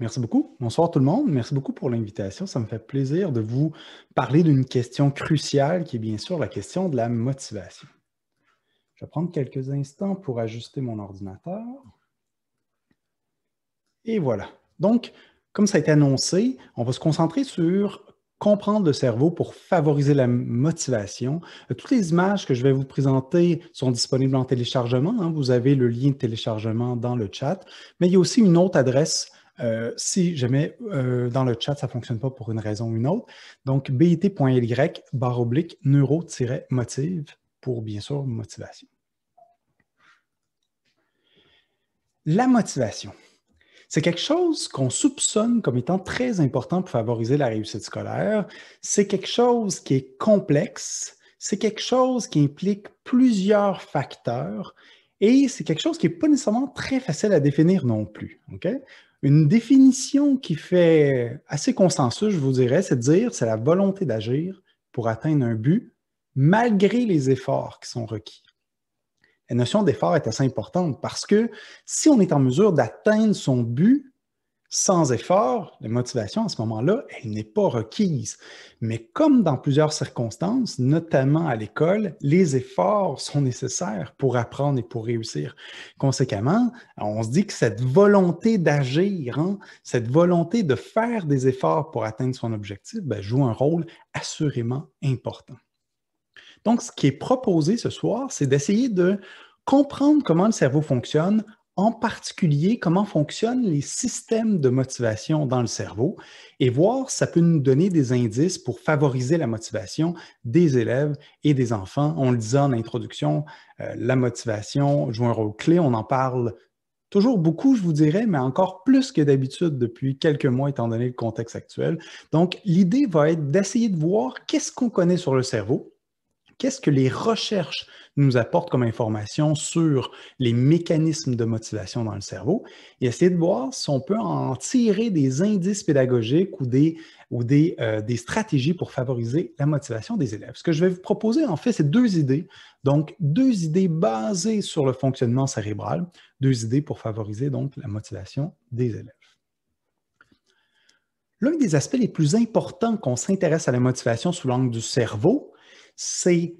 merci beaucoup. Bonsoir tout le monde. Merci beaucoup pour l'invitation. Ça me fait plaisir de vous parler d'une question cruciale qui est bien sûr la question de la motivation. Je vais prendre quelques instants pour ajuster mon ordinateur. Et voilà. Donc, comme ça a été annoncé, on va se concentrer sur comprendre le cerveau pour favoriser la motivation. Euh, toutes les images que je vais vous présenter sont disponibles en téléchargement. Hein. Vous avez le lien de téléchargement dans le chat, mais il y a aussi une autre adresse euh, si jamais euh, dans le chat, ça ne fonctionne pas pour une raison ou une autre. Donc, bit.ly, barre oblique, neuro-motive pour bien sûr motivation. La motivation, c'est quelque chose qu'on soupçonne comme étant très important pour favoriser la réussite scolaire. C'est quelque chose qui est complexe, c'est quelque chose qui implique plusieurs facteurs et c'est quelque chose qui n'est pas nécessairement très facile à définir non plus. OK une définition qui fait assez consensus, je vous dirais, c'est de dire c'est la volonté d'agir pour atteindre un but malgré les efforts qui sont requis. La notion d'effort est assez importante parce que si on est en mesure d'atteindre son but sans effort, la motivation à ce moment-là, elle n'est pas requise. Mais comme dans plusieurs circonstances, notamment à l'école, les efforts sont nécessaires pour apprendre et pour réussir. Conséquemment, on se dit que cette volonté d'agir, hein, cette volonté de faire des efforts pour atteindre son objectif, ben, joue un rôle assurément important. Donc, ce qui est proposé ce soir, c'est d'essayer de comprendre comment le cerveau fonctionne en particulier comment fonctionnent les systèmes de motivation dans le cerveau et voir ça peut nous donner des indices pour favoriser la motivation des élèves et des enfants. On le disait en introduction, euh, la motivation joue un rôle clé, on en parle toujours beaucoup, je vous dirais, mais encore plus que d'habitude depuis quelques mois étant donné le contexte actuel. Donc l'idée va être d'essayer de voir qu'est-ce qu'on connaît sur le cerveau Qu'est-ce que les recherches nous apportent comme information sur les mécanismes de motivation dans le cerveau et essayer de voir si on peut en tirer des indices pédagogiques ou des, ou des, euh, des stratégies pour favoriser la motivation des élèves. Ce que je vais vous proposer, en fait, c'est deux idées. Donc, deux idées basées sur le fonctionnement cérébral, deux idées pour favoriser donc la motivation des élèves. L'un des aspects les plus importants qu'on s'intéresse à la motivation sous l'angle du cerveau, c'est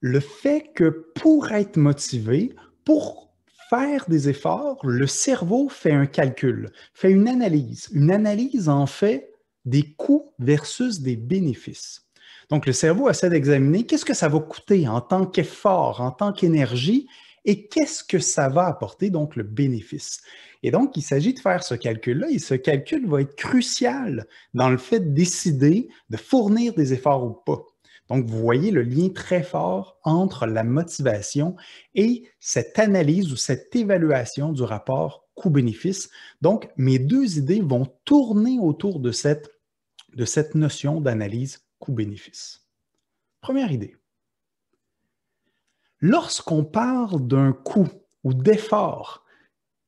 le fait que pour être motivé, pour faire des efforts, le cerveau fait un calcul, fait une analyse. Une analyse en fait des coûts versus des bénéfices. Donc le cerveau essaie d'examiner qu'est-ce que ça va coûter en tant qu'effort, en tant qu'énergie, et qu'est-ce que ça va apporter, donc le bénéfice. Et donc il s'agit de faire ce calcul-là, et ce calcul va être crucial dans le fait de décider de fournir des efforts ou pas. Donc, vous voyez le lien très fort entre la motivation et cette analyse ou cette évaluation du rapport coût-bénéfice. Donc, mes deux idées vont tourner autour de cette, notion d'analyse coût-bénéfice. Première idée. Lorsqu'on parle d'un coût ou d'effort,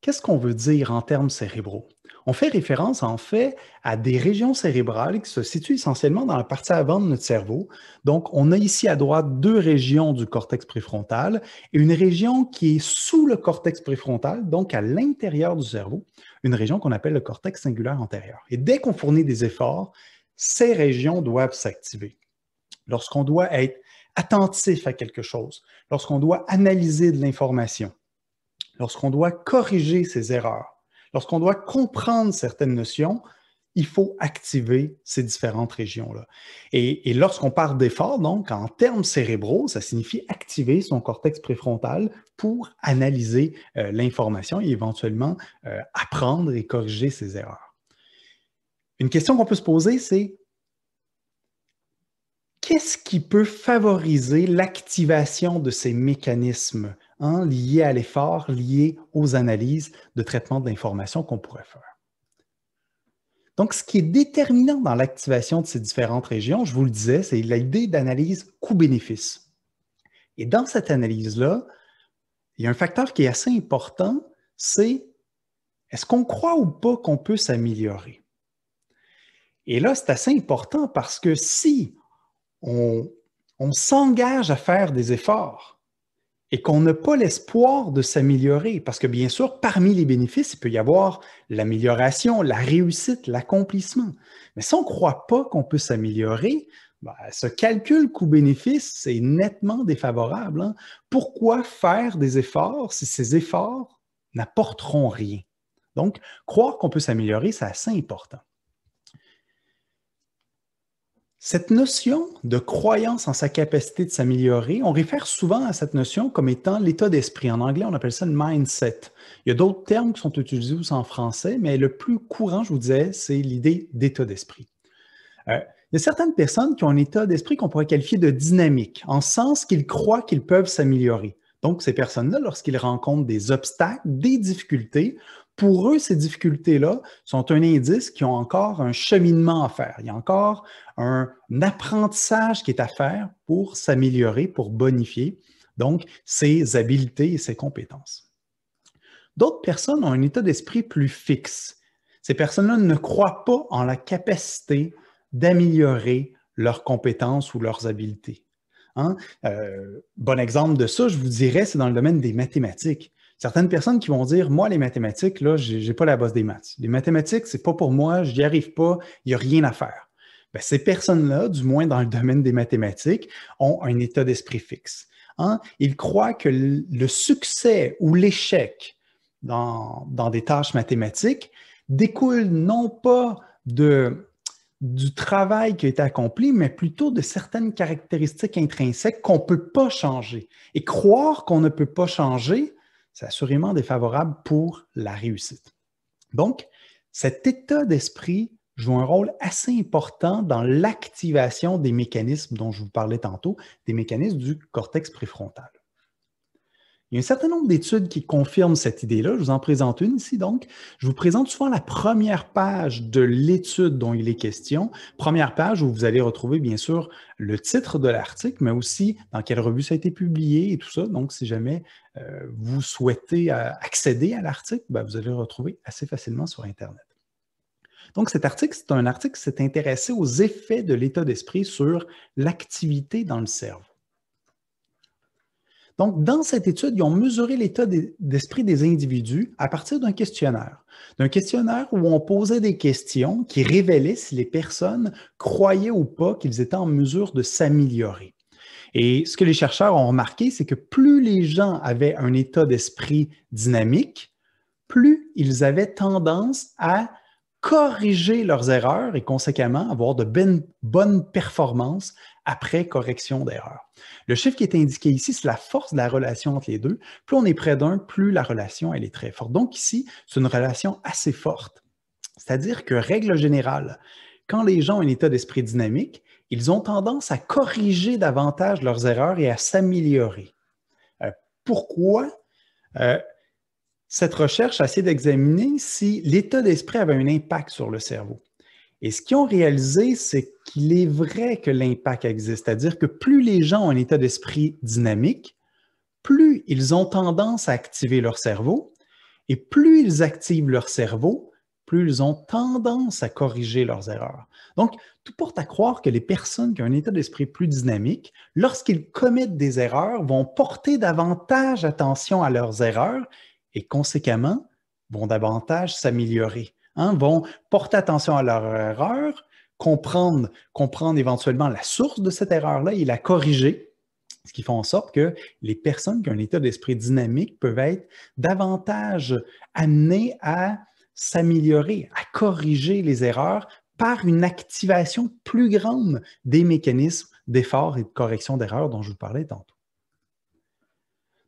qu'est-ce qu'on veut dire en termes cérébraux? On fait référence en fait à des régions cérébrales qui se situent essentiellement dans la partie avant de notre cerveau. Donc, on a ici à droite deux régions du cortex préfrontal et une région qui est sous le cortex préfrontal, donc à l'intérieur du cerveau, une région qu'on appelle le cortex singulaire antérieur. Et dès qu'on fournit des efforts, ces régions doivent s'activer. Lorsqu'on doit être attentif à quelque chose, lorsqu'on doit analyser de l'information, lorsqu'on doit corriger ses erreurs, Lorsqu'on doit comprendre certaines notions, il faut activer ces différentes régions-là. Et, lorsqu'on parle d'effort, donc, en termes cérébraux, ça signifie activer son cortex préfrontal pour analyser euh, l'information et éventuellement euh, apprendre et corriger ses erreurs. Une question qu'on peut se poser, c'est qu'est-ce qui peut favoriser l'activation de ces mécanismes Liés hein, liées à l'effort, lié aux analyses de traitement d'informations qu'on pourrait faire. Donc, ce qui est déterminant dans l'activation de ces différentes régions, je vous le disais, c'est l'idée d'analyse coût-bénéfice. Et dans cette analyse-là, il y a un facteur qui est assez important, c'est est-ce qu'on croit ou pas qu'on peut s'améliorer? Et là, c'est assez important parce que si on s'engage à faire des efforts, et qu'on n'a pas l'espoir de s'améliorer, parce que bien sûr, parmi les bénéfices, il peut y avoir l'amélioration, la réussite, l'accomplissement. Mais si on ne croit pas qu'on peut s'améliorer, bah, ce calcul coût-bénéfice, c'est nettement défavorable. Hein. Pourquoi faire des efforts si ces efforts n'apporteront rien? Donc, croire qu'on peut s'améliorer, c'est assez important. Cette notion de croyance en sa capacité de s'améliorer, on réfère souvent à cette notion comme étant l'état d'esprit. En anglais, on appelle ça le mindset. Il y a d'autres termes qui sont utilisés aussi en français, mais le plus courant, je vous disais, c'est l'idée d'état d'esprit. Euh, il y a certaines personnes qui ont un état d'esprit qu'on pourrait qualifier de dynamique, en sens qu'ils croient qu'ils peuvent s'améliorer. Donc, ces personnes-là, lorsqu'ils rencontrent des obstacles, des difficultés, pour eux, ces difficultés-là sont un indice qu'ils ont encore un cheminement à faire. Il y a encore un apprentissage qui est à faire pour s'améliorer, pour bonifier donc ses habiletés et ses compétences. D'autres personnes ont un état d'esprit plus fixe. Ces personnes-là ne croient pas en la capacité d'améliorer leurs compétences ou leurs habiletés. Hein. Euh, bon exemple de ça, je vous dirais, c'est dans le domaine des mathématiques certaines personnes qui vont dire Moi, les mathématiques, là, je n'ai pas la base des maths. Les mathématiques, c'est pas pour moi, je n'y arrive pas, il n'y a rien à faire. Ben, ces personnes-là, du moins dans le domaine des mathématiques, ont un état d'esprit fixe. Hein? Ils croient que le succès ou l'échec dans, des tâches mathématiques découle non pas du travail qui a été accompli, mais plutôt de certaines caractéristiques intrinsèques qu'on ne peut pas changer. Et croire qu'on ne peut pas changer, c'est assurément défavorable pour la réussite. Donc, cet état d'esprit joue un rôle assez important dans l'activation des mécanismes dont je vous parlais tantôt, des mécanismes du cortex préfrontal. Il y a un certain nombre d'études qui confirment cette idée-là. Je vous en présente une ici, donc. Je vous présente souvent la première page de l'étude dont il est question. Première page où vous allez retrouver, bien sûr, le titre de l'article, mais aussi dans quelle revue ça a été publié et tout ça. Donc, si jamais euh, vous souhaitez euh, accéder à l'article, ben, vous allez le retrouver assez facilement sur Internet. Donc, cet article, c'est un article qui s'est intéressé aux effets de l'état d'esprit sur l'activité dans le cerveau. Donc, dans cette étude, ils ont mesuré l'état d'esprit des individus à partir d'un questionnaire. D'un questionnaire où on posait des questions qui révélaient si les personnes croyaient ou pas qu'ils étaient en mesure de s'améliorer. Et ce que les chercheurs ont remarqué, c'est que plus les gens avaient un état d'esprit dynamique, plus ils avaient tendance à corriger leurs erreurs et conséquemment avoir de ben, bonnes performances après correction d'erreur. Le chiffre qui est indiqué ici, c'est la force de la relation entre les deux. Plus on est près d'un, plus la relation elle est très forte. Donc ici, c'est une relation assez forte. C'est-à-dire que, règle générale, quand les gens ont un état d'esprit dynamique, ils ont tendance à corriger davantage leurs erreurs et à s'améliorer. Euh, pourquoi? Euh, cette recherche a essayé d'examiner si l'état d'esprit avait un impact sur le cerveau. Et ce qu'ils ont réalisé, c'est qu'il est vrai que l'impact existe, c'est-à-dire que plus les gens ont un état d'esprit dynamique, plus ils ont tendance à activer leur cerveau, et plus ils activent leur cerveau, plus ils ont tendance à corriger leurs erreurs. Donc, tout porte à croire que les personnes qui ont un état d'esprit plus dynamique, lorsqu'ils commettent des erreurs, vont porter davantage attention à leurs erreurs et conséquemment vont davantage s'améliorer. Hein, vont porter attention à leur erreur, comprendre, comprendre éventuellement la source de cette erreur-là et la corriger, ce qui fait en sorte que les personnes qui ont un état d'esprit dynamique peuvent être davantage amenées à s'améliorer, à corriger les erreurs par une activation plus grande des mécanismes d'effort et de correction d'erreurs dont je vous parlais tantôt.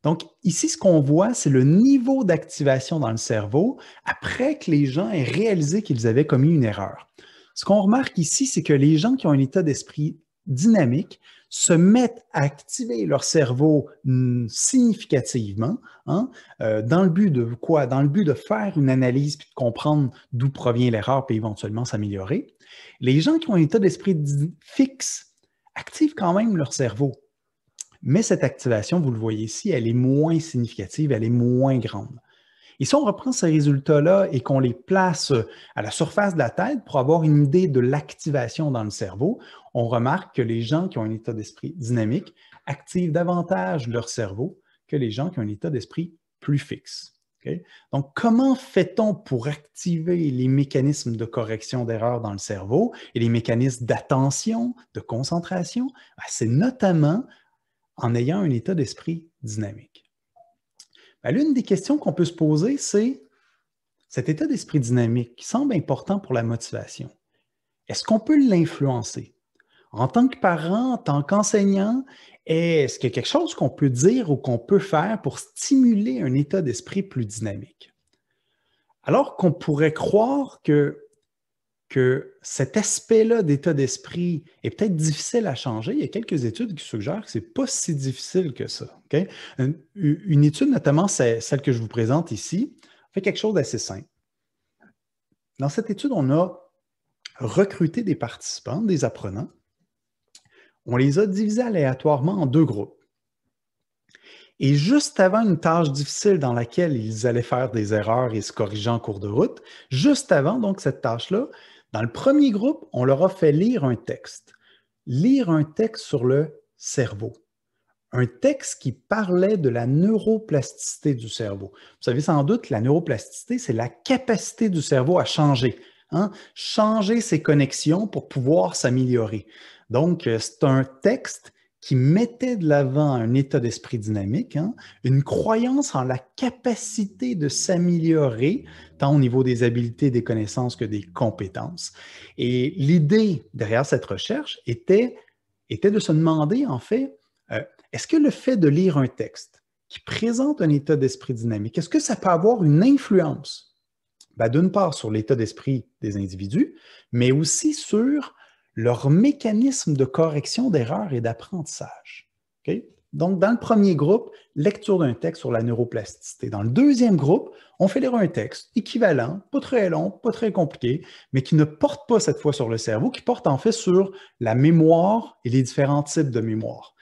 Donc, ici, ce qu'on voit, c'est le niveau d'activation dans le cerveau après que les gens aient réalisé qu'ils avaient commis une erreur. Ce qu'on remarque ici, c'est que les gens qui ont un état d'esprit dynamique se mettent à activer leur cerveau mm, significativement, hein, euh, dans le but de quoi? Dans le but de faire une analyse puis de comprendre d'où provient l'erreur et éventuellement s'améliorer. Les gens qui ont un état d'esprit fixe activent quand même leur cerveau, mais cette activation, vous le voyez ici, elle est moins significative, elle est moins grande. Et si on reprend ces résultats-là et qu'on les place euh, à la surface de la tête pour avoir une idée de l'activation dans le cerveau, on remarque que les gens qui ont un état d'esprit dynamique activent davantage leur cerveau que les gens qui ont un état d'esprit plus fixe. Donc, comment fait-on pour activer les mécanismes de correction d'erreur dans le cerveau et les mécanismes d'attention, de concentration? Ben, c'est notamment en ayant un état d'esprit dynamique? Ben, l'une des questions qu'on peut se poser, c'est cet état d'esprit dynamique qui semble important pour la motivation. Est-ce qu'on peut l'influencer? En tant que parent, en tant qu'enseignant, est-ce qu'il y a quelque chose qu'on peut dire ou qu'on peut faire pour stimuler un état d'esprit plus dynamique? Alors qu'on pourrait croire que que cet aspect-là d'état d'esprit est peut-être difficile à changer. Il y a quelques études qui suggèrent que ce n'est pas si difficile que ça. Une, étude, notamment celle que je vous présente ici, fait quelque chose d'assez simple. Dans cette étude, on a recruté des participants, des apprenants. On les a divisés aléatoirement en deux groupes. Et juste avant une tâche difficile dans laquelle ils allaient faire des erreurs et se corriger en cours de route, juste avant donc cette tâche-là, dans le premier groupe, on leur a fait lire un texte. Lire un texte sur le cerveau. Un texte qui parlait de la neuroplasticité du cerveau. Vous savez sans doute, la neuroplasticité, c'est la capacité du cerveau à changer, hein? changer ses connexions pour pouvoir s'améliorer. Donc, euh, c'est un texte qui mettait de l'avant un état d'esprit dynamique, hein, une croyance en la capacité de s'améliorer, tant au niveau des habiletés, des connaissances que des compétences. Et l'idée derrière cette recherche était, de se demander, en fait, euh, est-ce que le fait de lire un texte qui présente un état d'esprit dynamique, est-ce que ça peut avoir une influence, ben, d'une part sur l'état d'esprit des individus, mais aussi sur leur mécanisme de correction d'erreurs et d'apprentissage. Donc, dans le premier groupe, lecture d'un texte sur la neuroplasticité. Dans le deuxième groupe, on fait lire un texte équivalent, pas très long, pas très compliqué, mais qui ne porte pas cette fois sur le cerveau, qui porte en fait sur la mémoire et les différents types de mémoire.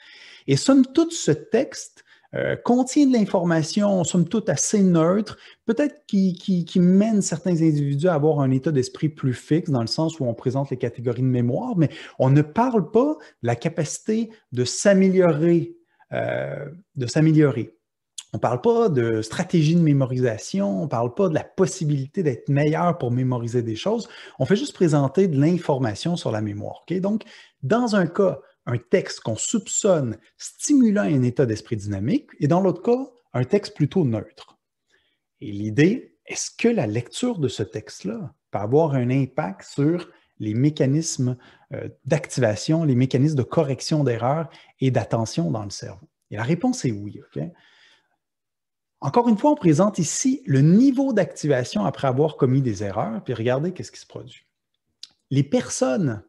Et somme toute, ce texte euh, contient de l'information, somme toute, assez neutre, peut-être qui, mène certains individus à avoir un état d'esprit plus fixe, dans le sens où on présente les catégories de mémoire, mais on ne parle pas de la capacité de s'améliorer, euh, de s'améliorer. On ne parle pas de stratégie de mémorisation, on ne parle pas de la possibilité d'être meilleur pour mémoriser des choses. On fait juste présenter de l'information sur la mémoire. Donc, dans un cas, un texte qu'on soupçonne stimulant un état d'esprit dynamique et dans l'autre cas, un texte plutôt neutre. Et l'idée, est-ce que la lecture de ce texte-là peut avoir un impact sur les mécanismes euh, d'activation, les mécanismes de correction d'erreurs et d'attention dans le cerveau? Et la réponse est oui. Encore une fois, on présente ici le niveau d'activation après avoir commis des erreurs, puis regardez qu'est-ce qui se produit. Les personnes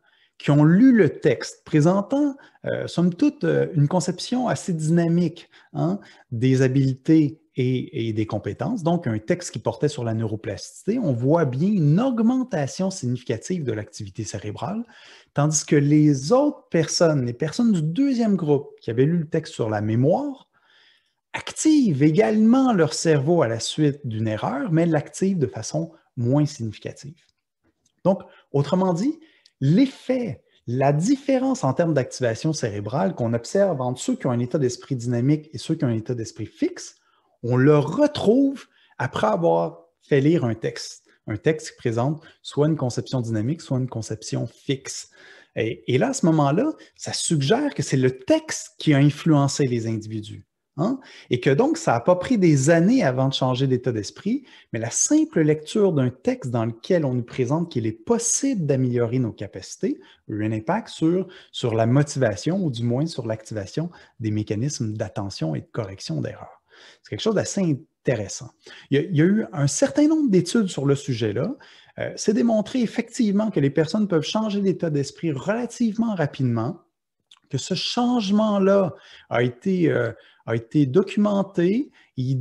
qui ont lu le texte, présentant, euh, somme toute, euh, une conception assez dynamique hein, des habiletés et, des compétences. Donc, un texte qui portait sur la neuroplasticité, on voit bien une augmentation significative de l'activité cérébrale, tandis que les autres personnes, les personnes du deuxième groupe qui avaient lu le texte sur la mémoire, activent également leur cerveau à la suite d'une erreur, mais l'activent de façon moins significative. Donc, autrement dit, l'effet, la différence en termes d'activation cérébrale qu'on observe entre ceux qui ont un état d'esprit dynamique et ceux qui ont un état d'esprit fixe, on le retrouve après avoir fait lire un texte. Un texte qui présente soit une conception dynamique, soit une conception fixe. Et, là, à ce moment-là, ça suggère que c'est le texte qui a influencé les individus. Hein? Et que donc, ça n'a pas pris des années avant de changer d'état d'esprit, mais la simple lecture d'un texte dans lequel on nous présente qu'il est possible d'améliorer nos capacités a eu un impact sur, sur la motivation ou du moins sur l'activation des mécanismes d'attention et de correction d'erreurs. C'est quelque chose d'assez intéressant. Il y, a, eu un certain nombre d'études sur le sujet-là. Euh, c'est démontré effectivement que les personnes peuvent changer d'état d'esprit relativement rapidement, que ce changement-là a été... Euh, a été documenté. Euh, il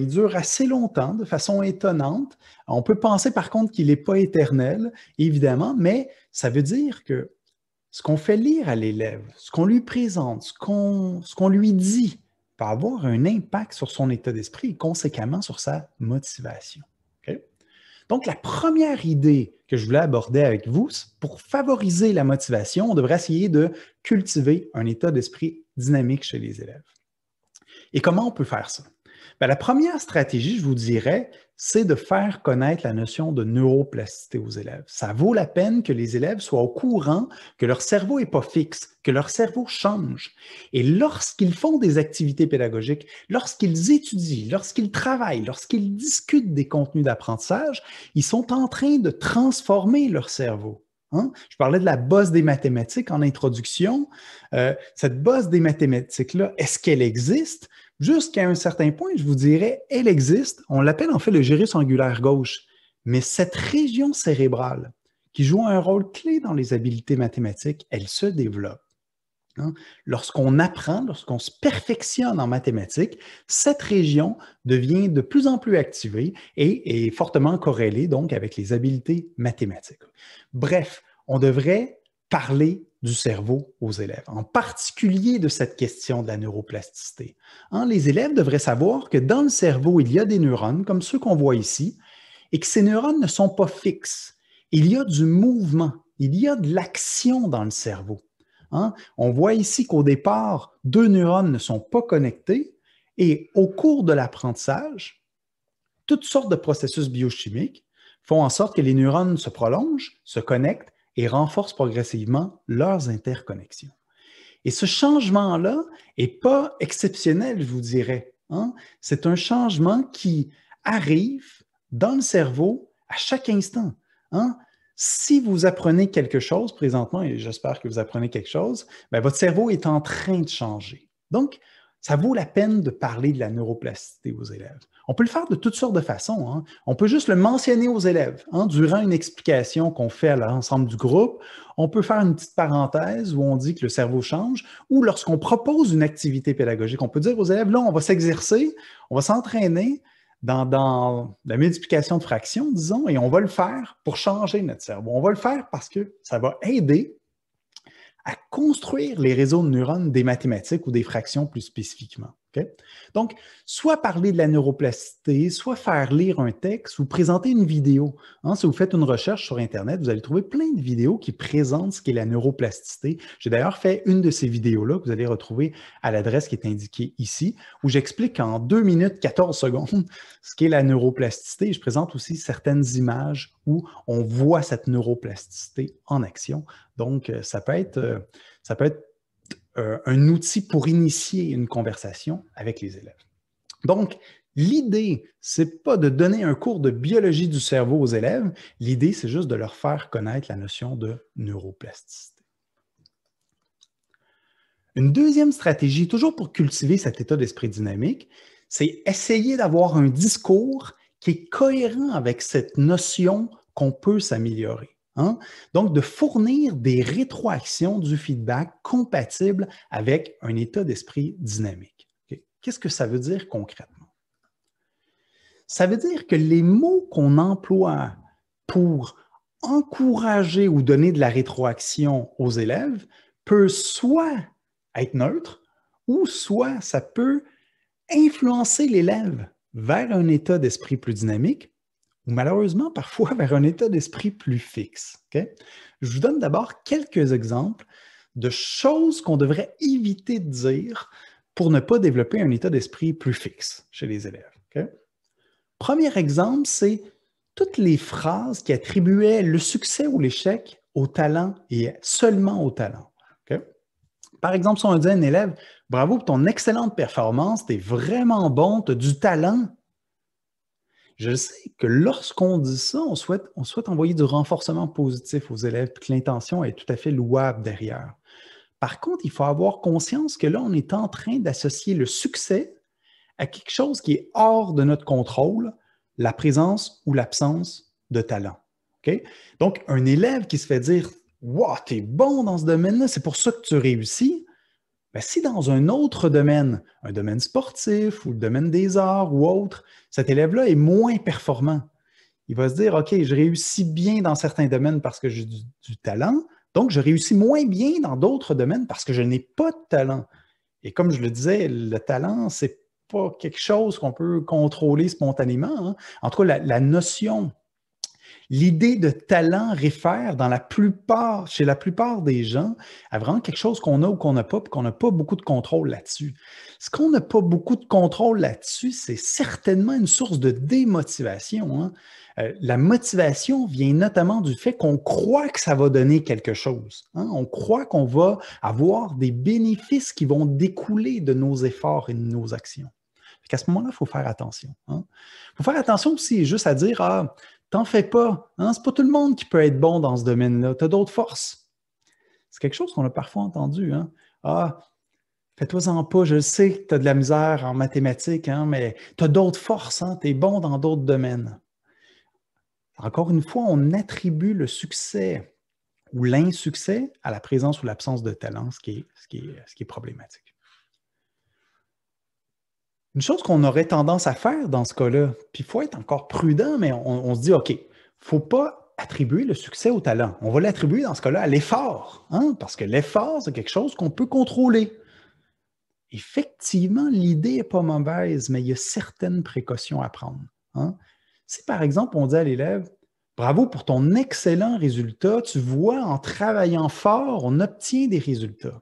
dure, assez longtemps de façon étonnante. On peut penser par contre qu'il n'est pas éternel, évidemment, mais ça veut dire que ce qu'on fait lire à l'élève, ce qu'on lui présente, ce qu'on lui dit, va avoir un impact sur son état d'esprit et conséquemment sur sa motivation. Donc, la première idée que je voulais aborder avec vous, pour favoriser la motivation, on devrait essayer de cultiver un état d'esprit dynamique chez les élèves. Et comment on peut faire ça? Ben, la première stratégie, je vous dirais, c'est de faire connaître la notion de neuroplasticité aux élèves. Ça vaut la peine que les élèves soient au courant que leur cerveau n'est pas fixe, que leur cerveau change. Et lorsqu'ils font des activités pédagogiques, lorsqu'ils étudient, lorsqu'ils travaillent, lorsqu'ils discutent des contenus d'apprentissage, ils sont en train de transformer leur cerveau. Hein? Je parlais de la bosse des mathématiques en introduction. Euh, cette bosse des mathématiques-là, est-ce qu'elle existe? Jusqu'à un certain point, je vous dirais, elle existe. On l'appelle en fait le gyrus angulaire gauche. Mais cette région cérébrale qui joue un rôle clé dans les habiletés mathématiques, elle se développe. Lorsqu'on apprend, lorsqu'on se perfectionne en mathématiques, cette région devient de plus en plus activée et est fortement corrélée donc avec les habiletés mathématiques. Bref, on devrait parler du cerveau aux élèves, en particulier de cette question de la neuroplasticité. Hein, les élèves devraient savoir que dans le cerveau, il y a des neurones comme ceux qu'on voit ici et que ces neurones ne sont pas fixes. Il y a du mouvement, il y a de l'action dans le cerveau. Hein? On voit ici qu'au départ, deux neurones ne sont pas connectés et au cours de l'apprentissage, toutes sortes de processus biochimiques font en sorte que les neurones se prolongent, se connectent et renforcent progressivement leurs interconnexions. Et ce changement-là n'est pas exceptionnel, je vous dirais. Hein? C'est un changement qui arrive dans le cerveau à chaque instant. Hein? Si vous apprenez quelque chose présentement, et j'espère que vous apprenez quelque chose, ben, votre cerveau est en train de changer. Donc, ça vaut la peine de parler de la neuroplasticité aux élèves. On peut le faire de toutes sortes de façons. Hein. On peut juste le mentionner aux élèves. Hein, durant une explication qu'on fait à l'ensemble du groupe, on peut faire une petite parenthèse où on dit que le cerveau change, ou lorsqu'on propose une activité pédagogique, on peut dire aux élèves, là, on va s'exercer, on va s'entraîner, dans, la multiplication de fractions, disons, et on va le faire pour changer notre cerveau. On va le faire parce que ça va aider à construire les réseaux de neurones des mathématiques ou des fractions plus spécifiquement. Donc, soit parler de la neuroplasticité, soit faire lire un texte ou présenter une vidéo. Hein, si vous faites une recherche sur Internet, vous allez trouver plein de vidéos qui présentent ce qu'est la neuroplasticité. J'ai d'ailleurs fait une de ces vidéos-là que vous allez retrouver à l'adresse qui est indiquée ici, où j'explique en 2 minutes 14 secondes ce qu'est la neuroplasticité. Je présente aussi certaines images où on voit cette neuroplasticité en action. Donc, euh, ça peut être, euh, ça peut être euh, un outil pour initier une conversation avec les élèves. Donc, l'idée, c'est pas de donner un cours de biologie du cerveau aux élèves, l'idée, c'est juste de leur faire connaître la notion de neuroplasticité. Une deuxième stratégie, toujours pour cultiver cet état d'esprit dynamique, c'est essayer d'avoir un discours qui est cohérent avec cette notion qu'on peut s'améliorer. Hein? Donc, de fournir des rétroactions du feedback compatibles avec un état d'esprit dynamique. Qu'est-ce que ça veut dire concrètement? Ça veut dire que les mots qu'on emploie pour encourager ou donner de la rétroaction aux élèves peuvent soit être neutre ou soit ça peut influencer l'élève vers un état d'esprit plus dynamique ou malheureusement parfois vers un état d'esprit plus fixe. Je vous donne d'abord quelques exemples de choses qu'on devrait éviter de dire pour ne pas développer un état d'esprit plus fixe chez les élèves. Premier exemple, c'est toutes les phrases qui attribuaient le succès ou l'échec au talent et seulement au talent. Par exemple, si on dit à un élève, bravo pour ton excellente performance, tu es vraiment bon, tu as du talent, je sais que lorsqu'on dit ça, on souhaite, envoyer du renforcement positif aux élèves, et que l'intention est tout à fait louable derrière. Par contre, il faut avoir conscience que là, on est en train d'associer le succès à quelque chose qui est hors de notre contrôle, la présence ou l'absence de talent. Donc, un élève qui se fait dire Wow, t'es bon dans ce domaine-là, c'est pour ça que tu réussis. Ben, si dans un autre domaine, un domaine sportif ou le domaine des arts ou autre, cet élève-là est moins performant, il va se dire, OK, je réussis bien dans certains domaines parce que j'ai du, talent, donc je réussis moins bien dans d'autres domaines parce que je n'ai pas de talent. Et comme je le disais, le talent, c'est pas quelque chose qu'on peut contrôler spontanément. Hein. En tout cas, la notion L'idée de talent réfère dans la plupart, chez la plupart des gens, à vraiment quelque chose qu'on a ou qu'on n'a pas, puis qu'on n'a pas beaucoup de contrôle là-dessus. Ce qu'on n'a pas beaucoup de contrôle là-dessus, c'est certainement une source de démotivation. Hein. Euh, la motivation vient notamment du fait qu'on croit que ça va donner quelque chose. Hein. On croit qu'on va avoir des bénéfices qui vont découler de nos efforts et de nos actions. À ce moment-là, il faut faire attention. Il hein. faut faire attention aussi juste à dire Ah, T'en fais pas. Hein? C'est pas tout le monde qui peut être bon dans ce domaine-là. Tu as d'autres forces. C'est quelque chose qu'on a parfois entendu. Hein? Ah, fais-toi-en pas, je sais, tu as de la misère en mathématiques, hein, mais tu as d'autres forces, hein? tu es bon dans d'autres domaines. Encore une fois, on attribue le succès ou l'insuccès à la présence ou l'absence de talent, ce qui ce qui ce qui est problématique. Une chose qu'on aurait tendance à faire dans ce cas-là, puis il faut être encore prudent, mais on, se dit, OK, faut pas attribuer le succès au talent. On va l'attribuer dans ce cas-là à l'effort, hein, parce que l'effort, c'est quelque chose qu'on peut contrôler. Effectivement, l'idée n'est pas mauvaise, mais il y a certaines précautions à prendre. Hein. Si par exemple, on dit à l'élève, bravo pour ton excellent résultat, tu vois, en travaillant fort, on obtient des résultats.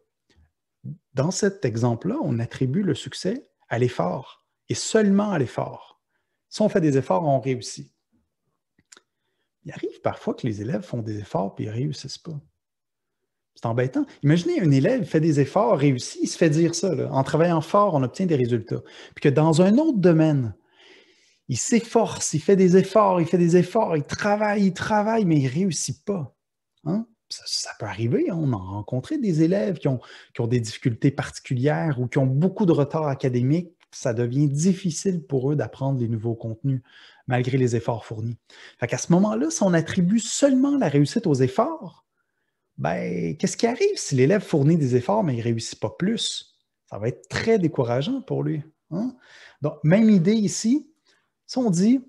Dans cet exemple-là, on attribue le succès à l'effort et seulement à l'effort. Si on fait des efforts, on réussit. Il arrive parfois que les élèves font des efforts puis ils ne réussissent pas. C'est embêtant. Imaginez un élève fait des efforts, réussit, il se fait dire ça. Là. En travaillant fort, on obtient des résultats. Puis que dans un autre domaine, il s'efforce, il fait des efforts, il fait des efforts, il travaille, il travaille, mais il ne réussit pas. Hein? ça, peut arriver, hein. on a rencontré des élèves qui ont, des difficultés particulières ou qui ont beaucoup de retard académique. Ça devient difficile pour eux d'apprendre les nouveaux contenus malgré les efforts fournis. à ce moment-là, si on attribue seulement la réussite aux efforts, ben, qu'est-ce qui arrive si l'élève fournit des efforts mais il ne réussit pas plus? Ça va être très décourageant pour lui. Hein? Donc, même idée ici, si on dit,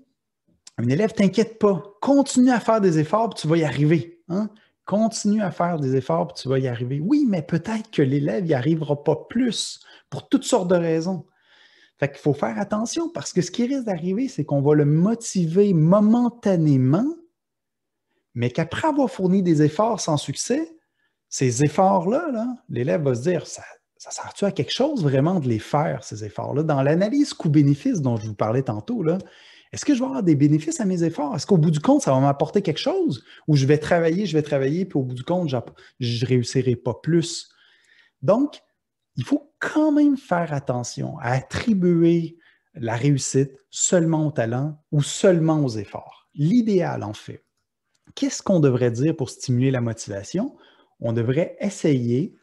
un élève, t'inquiète pas, continue à faire des efforts, puis tu vas y arriver. Hein? Continue à faire des efforts, tu vas y arriver. Oui, mais peut-être que l'élève n'y arrivera pas plus pour toutes sortes de raisons. Fait qu'il faut faire attention parce que ce qui risque d'arriver, c'est qu'on va le motiver momentanément, mais qu'après avoir fourni des efforts sans succès, ces efforts-là, l'élève va se dire ça, ça sert-tu à quelque chose vraiment de les faire, ces efforts-là? Dans l'analyse coût-bénéfice dont je vous parlais tantôt, là, est-ce que je vais avoir des bénéfices à mes efforts? Est-ce qu'au bout du compte, ça va m'apporter quelque chose? Ou je vais travailler, je vais travailler, puis au bout du compte, je ne réussirai pas plus. Donc, il faut quand même faire attention à attribuer la réussite seulement au talent ou seulement aux efforts. L'idéal, en fait. Qu'est-ce qu'on devrait dire pour stimuler la motivation? On devrait essayer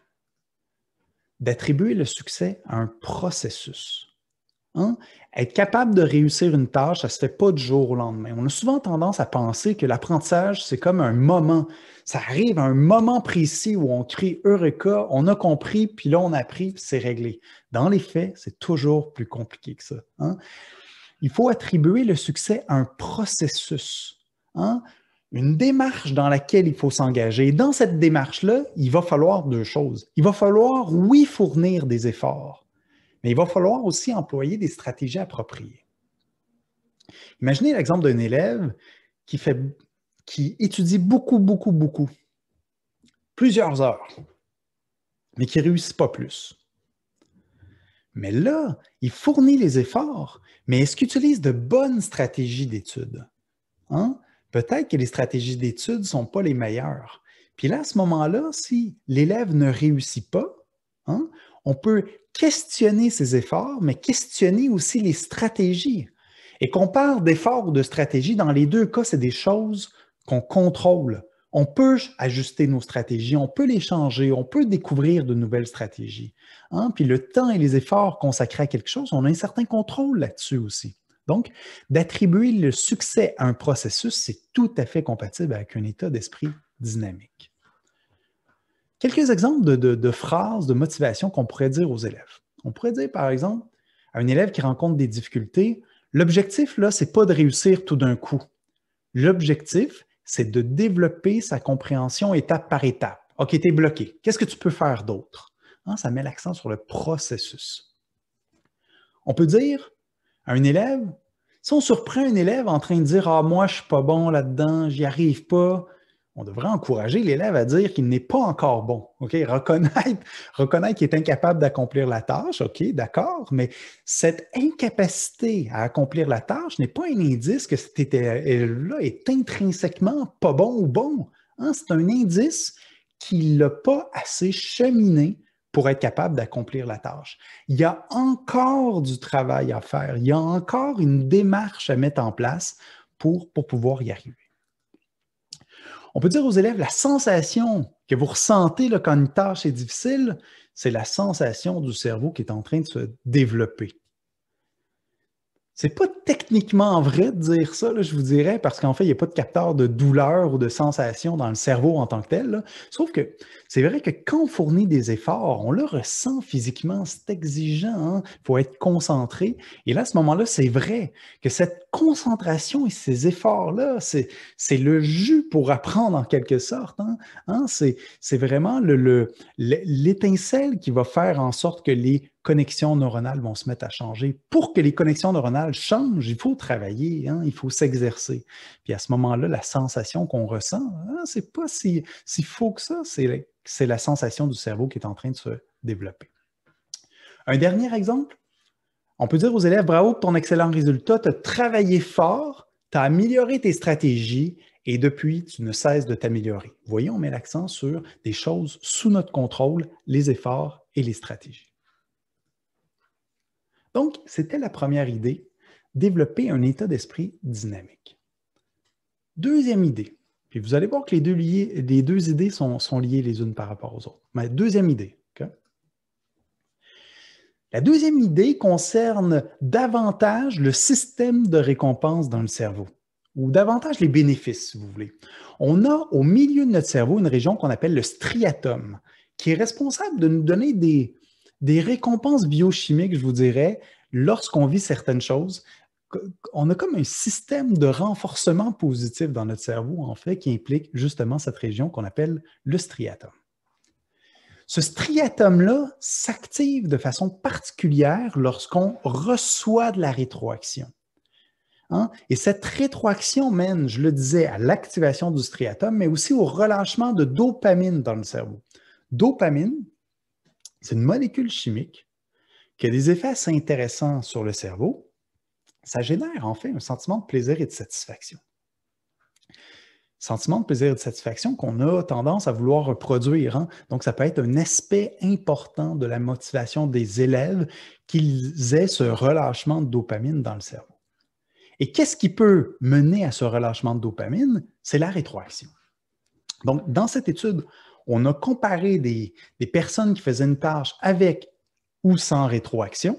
d'attribuer le succès à un processus. Être capable de réussir une tâche, ça ne se fait pas du jour au lendemain. On a souvent tendance à penser que l'apprentissage, c'est comme un moment. Ça arrive à un moment précis où on crie Eureka, on a compris, puis là on a appris, puis c'est réglé. Dans les faits, c'est toujours plus compliqué que ça. Hein. Il faut attribuer le succès à un processus, hein. une démarche dans laquelle il faut s'engager. Et dans cette démarche-là, il va falloir deux choses. Il va falloir, oui, fournir des efforts mais il va falloir aussi employer des stratégies appropriées. Imaginez l'exemple d'un élève qui, fait, qui étudie beaucoup, beaucoup, beaucoup, plusieurs heures, mais qui ne réussit pas plus. Mais là, il fournit les efforts, mais est-ce qu'il utilise de bonnes stratégies d'études? Hein? Peut-être que les stratégies d'études ne sont pas les meilleures. Puis là, à ce moment-là, si l'élève ne réussit pas, hein, on peut questionner ces efforts, mais questionner aussi les stratégies. Et qu'on parle d'efforts ou de stratégies, dans les deux cas, c'est des choses qu'on contrôle. On peut ajuster nos stratégies, on peut les changer, on peut découvrir de nouvelles stratégies. Hein. Puis le temps et les efforts consacrés à quelque chose, on a un certain contrôle là-dessus aussi. Donc, d'attribuer le succès à un processus, c'est tout à fait compatible avec un état d'esprit dynamique. Quelques exemples de, phrases de motivation qu'on pourrait dire aux élèves. On pourrait dire, par exemple, à un élève qui rencontre des difficultés, l'objectif, là, c'est pas de réussir tout d'un coup. L'objectif, c'est de développer sa compréhension étape par étape. OK, tu es bloqué. Qu'est-ce que tu peux faire d'autre? Hein, ça met l'accent sur le processus. On peut dire à un élève, si on surprend un élève en train de dire Ah, moi, je suis pas bon là-dedans, j'y arrive pas, on devrait encourager l'élève à dire qu'il n'est pas encore bon. OK? Reconnaître, reconnaître qu'il est incapable d'accomplir la tâche, OK, d'accord, mais cette incapacité à accomplir la tâche n'est pas un indice que cet élève-là est intrinsèquement pas bon ou bon. Hein? C'est un indice qu'il n'a pas assez cheminé pour être capable d'accomplir la tâche. Il y a encore du travail à faire, il y a encore une démarche à mettre en place pour, pour pouvoir y arriver. On peut dire aux élèves la sensation que vous ressentez quand une tâche est difficile, c'est la sensation du cerveau qui est en train de se développer. C'est pas techniquement vrai de dire ça, je vous dirais, parce qu'en fait, il n'y a pas de capteur de douleur ou de sensation dans le cerveau en tant que tel. Sauf que c'est vrai que quand on fournit des efforts, on le ressent physiquement, c'est exigeant, il hein. faut être concentré. Et là, à ce moment-là, c'est vrai que cette concentration et ces efforts-là, c'est, le jus pour apprendre en quelque sorte. Hein. Hein, c'est, vraiment le, l'étincelle qui va faire en sorte que les connexions neuronales vont se mettre à changer. Pour que les connexions neuronales changent, il faut travailler, hein, il faut s'exercer. Puis à ce moment-là, la sensation qu'on ressent, hein, c'est pas si, faux que ça, c'est la, la sensation du cerveau qui est en train de se développer. Un dernier exemple, on peut dire aux élèves, bravo pour ton excellent résultat, tu as travaillé fort, tu as amélioré tes stratégies et depuis, tu ne cesses de t'améliorer. Voyez, on met l'accent sur des choses sous notre contrôle, les efforts et les stratégies. Donc, c'était la première idée, développer un état d'esprit dynamique. Deuxième idée, puis vous allez voir que les deux, les deux idées sont, liées les unes par rapport aux autres. Mais deuxième idée. La deuxième idée concerne davantage le système de récompense dans le cerveau, ou davantage les bénéfices, si vous voulez. On a au milieu de notre cerveau une région qu'on appelle le striatum, qui est responsable de nous donner des, des récompenses biochimiques, je vous dirais, lorsqu'on vit certaines choses. On a comme un système de renforcement positif dans notre cerveau, en fait, qui implique justement cette région qu'on appelle le striatum. Ce striatum-là s'active de façon particulière lorsqu'on reçoit de la rétroaction. Hein? Et cette rétroaction mène, je le disais, à l'activation du striatum, mais aussi au relâchement de dopamine dans le cerveau. Dopamine, c'est une molécule chimique qui a des effets assez intéressants sur le cerveau. Ça génère en fait un sentiment de plaisir et de satisfaction. Sentiment de plaisir et de satisfaction qu'on a tendance à vouloir reproduire. Hein. Donc, ça peut être un aspect important de la motivation des élèves qu'ils aient ce relâchement de dopamine dans le cerveau. Et qu'est-ce qui peut mener à ce relâchement de dopamine? C'est la rétroaction. Donc, dans cette étude, on a comparé des, personnes qui faisaient une tâche avec ou sans rétroaction.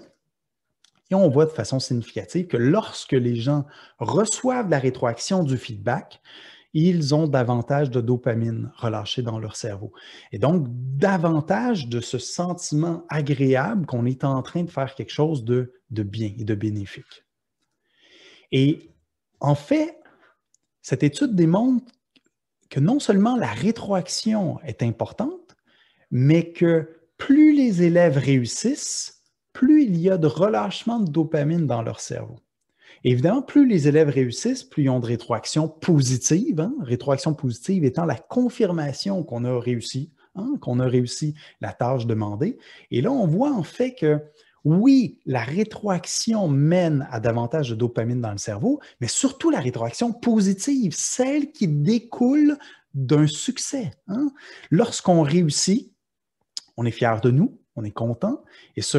Et on voit de façon significative que lorsque les gens reçoivent la rétroaction du feedback, ils ont davantage de dopamine relâchée dans leur cerveau. Et donc, davantage de ce sentiment agréable qu'on est en train de faire quelque chose de bien et de bénéfique. Et en fait, cette étude démontre que non seulement la rétroaction est importante, mais que plus les élèves réussissent, plus il y a de relâchement de dopamine dans leur cerveau. évidemment, plus les élèves réussissent, plus ils ont de rétroaction positive. Hein. Rétroaction positive étant la confirmation qu'on a réussi, hein, qu'on a réussi la tâche demandée. Et là, on voit en fait que oui, la rétroaction mène à davantage de dopamine dans le cerveau, mais surtout la rétroaction positive, celle qui découle d'un succès. Hein. Lorsqu'on réussit, on est fier de nous, on est content, et ce,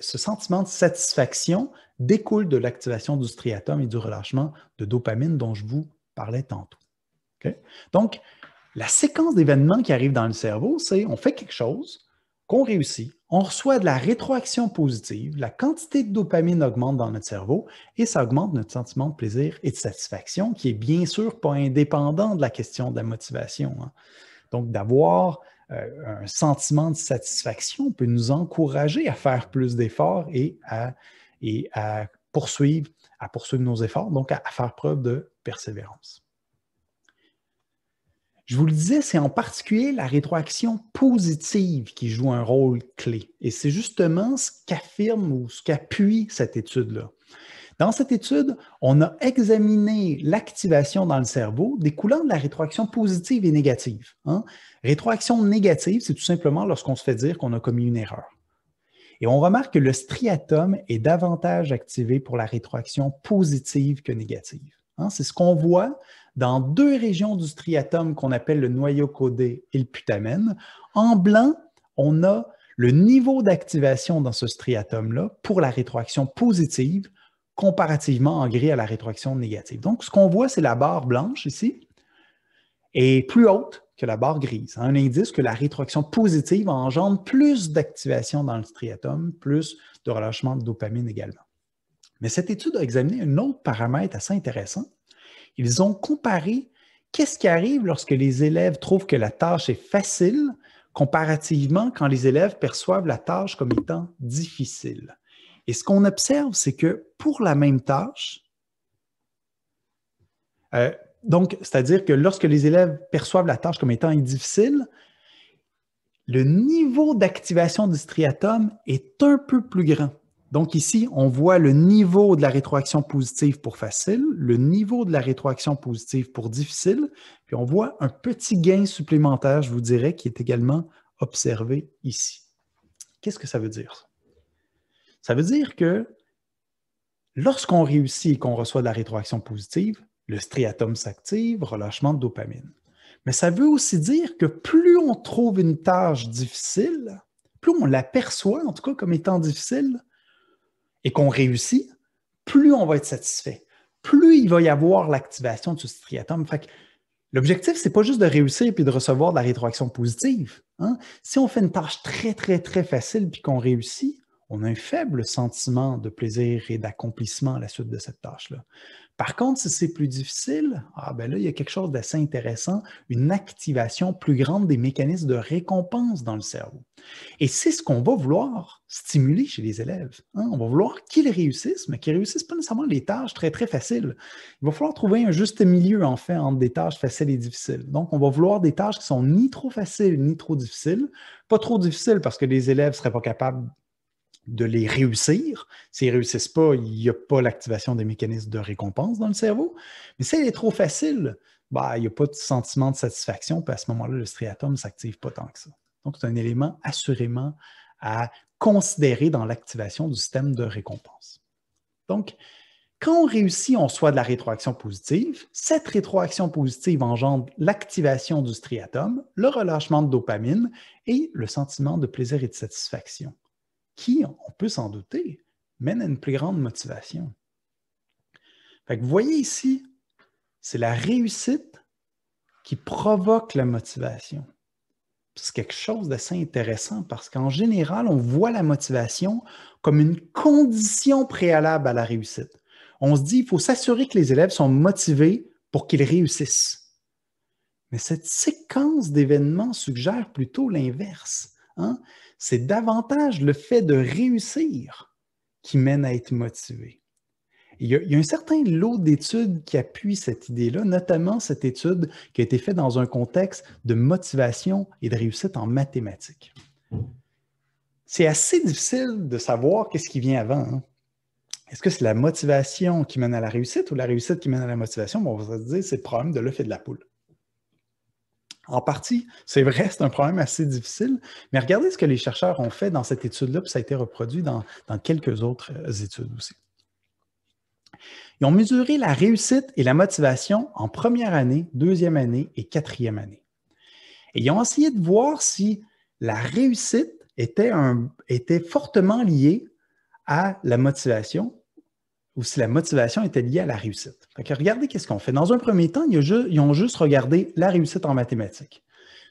sentiment de satisfaction découle de l'activation du striatum et du relâchement de dopamine dont je vous parlais tantôt. Donc, la séquence d'événements qui arrive dans le cerveau, c'est on fait quelque chose, qu'on réussit, on reçoit de la rétroaction positive, la quantité de dopamine augmente dans notre cerveau et ça augmente notre sentiment de plaisir et de satisfaction qui est bien sûr pas indépendant de la question de la motivation. Hein. Donc d'avoir euh, un sentiment de satisfaction peut nous encourager à faire plus d'efforts et à, poursuivre, nos efforts, donc à faire preuve de persévérance. Je vous le disais, c'est en particulier la rétroaction positive qui joue un rôle clé. Et c'est justement ce qu'affirme ou ce qu'appuie cette étude-là. Dans cette étude, on a examiné l'activation dans le cerveau découlant de la rétroaction positive et négative. Hein. Rétroaction négative, c'est tout simplement lorsqu'on se fait dire qu'on a commis une erreur. Et on remarque que le striatum est davantage activé pour la rétroaction positive que négative. Hein. C'est ce qu'on voit dans deux régions du striatum qu'on appelle le noyau codé et le putamen. En blanc, on a le niveau d'activation dans ce striatum-là pour la rétroaction positive comparativement en gris à la rétroaction négative. Donc, ce qu'on voit, c'est la barre blanche ici est plus haute que la barre grise. Un indice que la rétroaction positive engendre plus d'activation dans le striatum, plus de relâchement de dopamine également. Mais cette étude a examiné un autre paramètre assez intéressant ils ont comparé qu'est-ce qui arrive lorsque les élèves trouvent que la tâche est facile comparativement quand les élèves perçoivent la tâche comme étant difficile. Et ce qu'on observe, c'est que pour la même tâche, euh, donc, c'est-à-dire que lorsque les élèves perçoivent la tâche comme étant difficile, le niveau d'activation du striatum est un peu plus grand. Donc ici, on voit le niveau de la rétroaction positive pour facile, le niveau de la rétroaction positive pour difficile, puis on voit un petit gain supplémentaire, je vous dirais, qui est également observé ici. Qu'est-ce que ça veut dire? Ça veut dire que lorsqu'on réussit et qu'on reçoit de la rétroaction positive, le striatum s'active, relâchement de dopamine. Mais ça veut aussi dire que plus on trouve une tâche difficile, plus on l'aperçoit en tout cas comme étant difficile, et qu'on réussit, plus on va être satisfait, plus il va y avoir l'activation de ce striatum. Fait l'objectif, c'est pas juste de réussir et de recevoir de la rétroaction positive. Hein. Si on fait une tâche très, très, très facile puis qu'on réussit, on a un faible sentiment de plaisir et d'accomplissement à la suite de cette tâche-là. Par contre, si c'est plus difficile, ah ben là, il y a quelque chose d'assez intéressant, une activation plus grande des mécanismes de récompense dans le cerveau. Et c'est ce qu'on va vouloir stimuler chez les élèves. Hein. On va vouloir qu'ils réussissent, mais qu'ils réussissent pas nécessairement les tâches très, très faciles. Il va falloir trouver un juste milieu, en fait, entre des tâches faciles et difficiles. Donc, on va vouloir des tâches qui sont ni trop faciles, ni trop difficiles. Pas trop difficiles parce que les élèves seraient pas capables de les réussir. S'ils ne réussissent pas, il n'y a pas l'activation des mécanismes de récompense dans le cerveau. Mais si elle est trop facile, bah, il n'y a pas de sentiment de satisfaction, puis à ce moment-là, le striatum ne s'active pas tant que ça. Donc, c'est un élément assurément à considérer dans l'activation du système de récompense. Donc, quand on réussit, on soit de la rétroaction positive. Cette rétroaction positive engendre l'activation du striatum, le relâchement de dopamine et le sentiment de plaisir et de satisfaction qui, on peut s'en douter, mène à une plus grande motivation. vous voyez ici, c'est la réussite qui provoque la motivation. C'est quelque chose d'assez intéressant parce qu'en général, on voit la motivation comme une condition préalable à la réussite. On se dit, il faut s'assurer que les élèves sont motivés pour qu'ils réussissent. Mais cette séquence d'événements suggère plutôt l'inverse. Hein? C'est davantage le fait de réussir qui mène à être motivé. Il y, a, un certain lot d'études qui appuient cette idée-là, notamment cette étude qui a été faite dans un contexte de motivation et de réussite en mathématiques. C'est assez difficile de savoir qu'est-ce qui vient avant. Hein. Est-ce que c'est la motivation qui mène à la réussite ou la réussite qui mène à la motivation? Bon, on va se dire c'est le problème de l'œuf et de la poule. En partie, c'est vrai, c'est un problème assez difficile, mais regardez ce que les chercheurs ont fait dans cette étude-là, puis ça a été reproduit dans, quelques autres euh, études aussi. Ils ont mesuré la réussite et la motivation en première année, deuxième année et quatrième année. Et ils ont essayé de voir si la réussite était fortement liée à la motivation ou si la motivation était liée à la réussite. regardez qu'est-ce qu'on fait. Dans un premier temps, ils ont juste regardé la réussite en mathématiques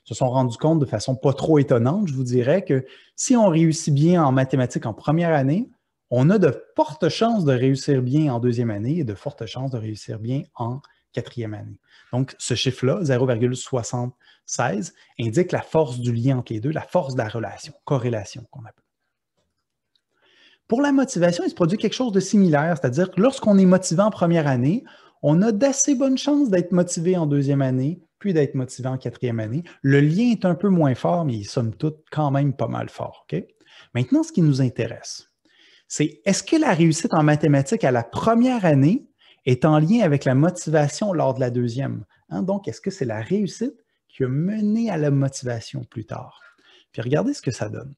Ils se sont rendus compte de façon pas trop étonnante, je vous dirais, que si on réussit bien en mathématiques en première année, on a de fortes chances de réussir bien en deuxième année et de fortes chances de réussir bien en quatrième année. Donc, ce chiffre-là, 0,76, indique la force du lien entre les deux, la force de la relation, corrélation qu'on appelle. Pour la motivation, il se produit quelque chose de similaire, c'est-à-dire que lorsqu'on est motivé en première année, on a d'assez bonnes chances d'être motivé en deuxième année, puis d'être motivé en quatrième année. Le lien est un peu moins fort, mais il somme toute quand même pas mal fort. Maintenant, ce qui nous intéresse, c'est est-ce que la réussite en mathématiques à la première année est en lien avec la motivation lors de la deuxième? Hein? Donc, est-ce que c'est la réussite qui a mené à la motivation plus tard? Puis regardez ce que ça donne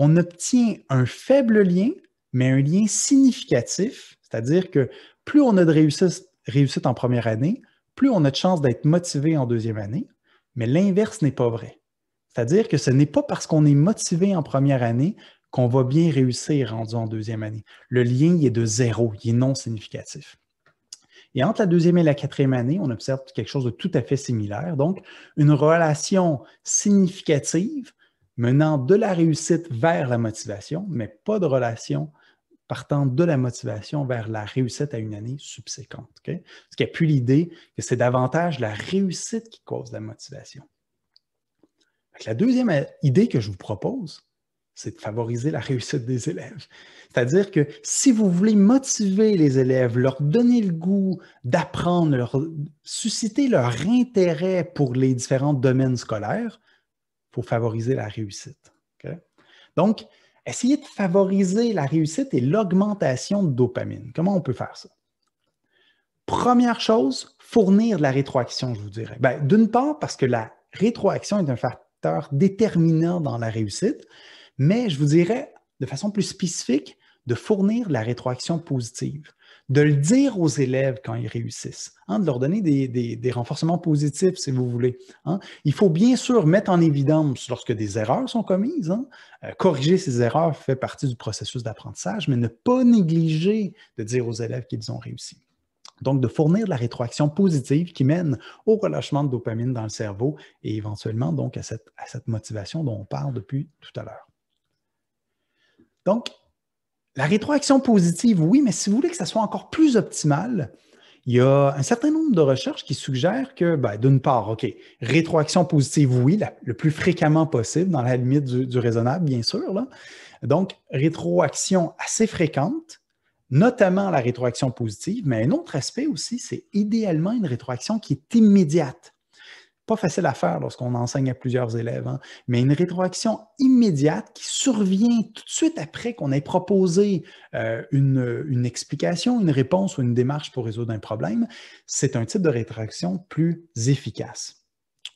on obtient un faible lien, mais un lien significatif, c'est-à-dire que plus on a de réussite, en première année, plus on a de chances d'être motivé en deuxième année, mais l'inverse n'est pas vrai. C'est-à-dire que ce n'est pas parce qu'on est motivé en première année qu'on va bien réussir rendu en deuxième année. Le lien est de zéro, il est non significatif. Et entre la deuxième et la quatrième année, on observe quelque chose de tout à fait similaire. Donc, une relation significative menant de la réussite vers la motivation, mais pas de relation partant de la motivation vers la réussite à une année subséquente. Ce qui a plus l'idée que c'est davantage la réussite qui cause la motivation. La deuxième euh, idée que je vous propose, c'est de favoriser la réussite des élèves. C'est-à-dire que si vous voulez motiver les élèves, leur donner le goût d'apprendre, leur susciter leur intérêt pour les différents domaines scolaires, pour favoriser la réussite. Donc, essayez de favoriser la réussite et l'augmentation de dopamine. Comment on peut faire ça? Première chose, fournir de la rétroaction, je vous dirais. Ben, d'une part, parce que la rétroaction est un facteur déterminant dans la réussite, mais je vous dirais de façon plus spécifique de fournir de la rétroaction positive de le dire aux élèves quand ils réussissent, hein, de leur donner des, renforcements positifs, si vous voulez. Hein. Il faut bien sûr mettre en évidence lorsque des erreurs sont commises. Hein, euh, corriger ces erreurs fait partie du processus d'apprentissage, mais ne pas négliger de dire aux élèves qu'ils ont réussi. Donc, de fournir de la rétroaction positive qui mène au relâchement de dopamine dans le cerveau et éventuellement donc à cette, à cette motivation dont on parle depuis tout à l'heure. Donc, la rétroaction positive, oui, mais si vous voulez que ça soit encore plus optimal, il y a un certain nombre de recherches qui suggèrent que, ben, d'une part, OK, rétroaction positive, oui, le plus fréquemment possible, dans la limite du, du raisonnable, bien sûr. Là. Donc, rétroaction assez fréquente, notamment la rétroaction positive, mais un autre aspect aussi, c'est idéalement une rétroaction qui est immédiate pas facile à faire lorsqu'on enseigne à plusieurs élèves, hein, mais une rétroaction immédiate qui survient tout de suite après qu'on ait proposé euh, une, explication, une réponse ou une démarche pour résoudre un problème, c'est un type de rétroaction plus efficace.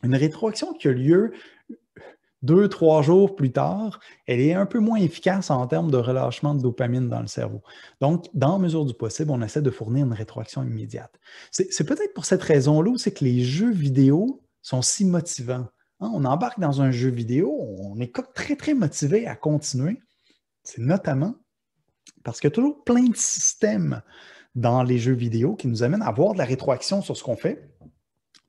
Une rétroaction qui a lieu deux, trois jours plus tard, elle est un peu moins efficace en termes de relâchement de dopamine dans le cerveau. Donc, dans mesure du possible, on essaie de fournir une rétroaction immédiate. C'est peut-être pour cette raison-là c'est que les jeux vidéo sont si motivants. Hein, on embarque dans un jeu vidéo, on est très, très motivé à continuer. C'est notamment parce qu'il y a toujours plein de systèmes dans les jeux vidéo qui nous amènent à avoir de la rétroaction sur ce qu'on fait,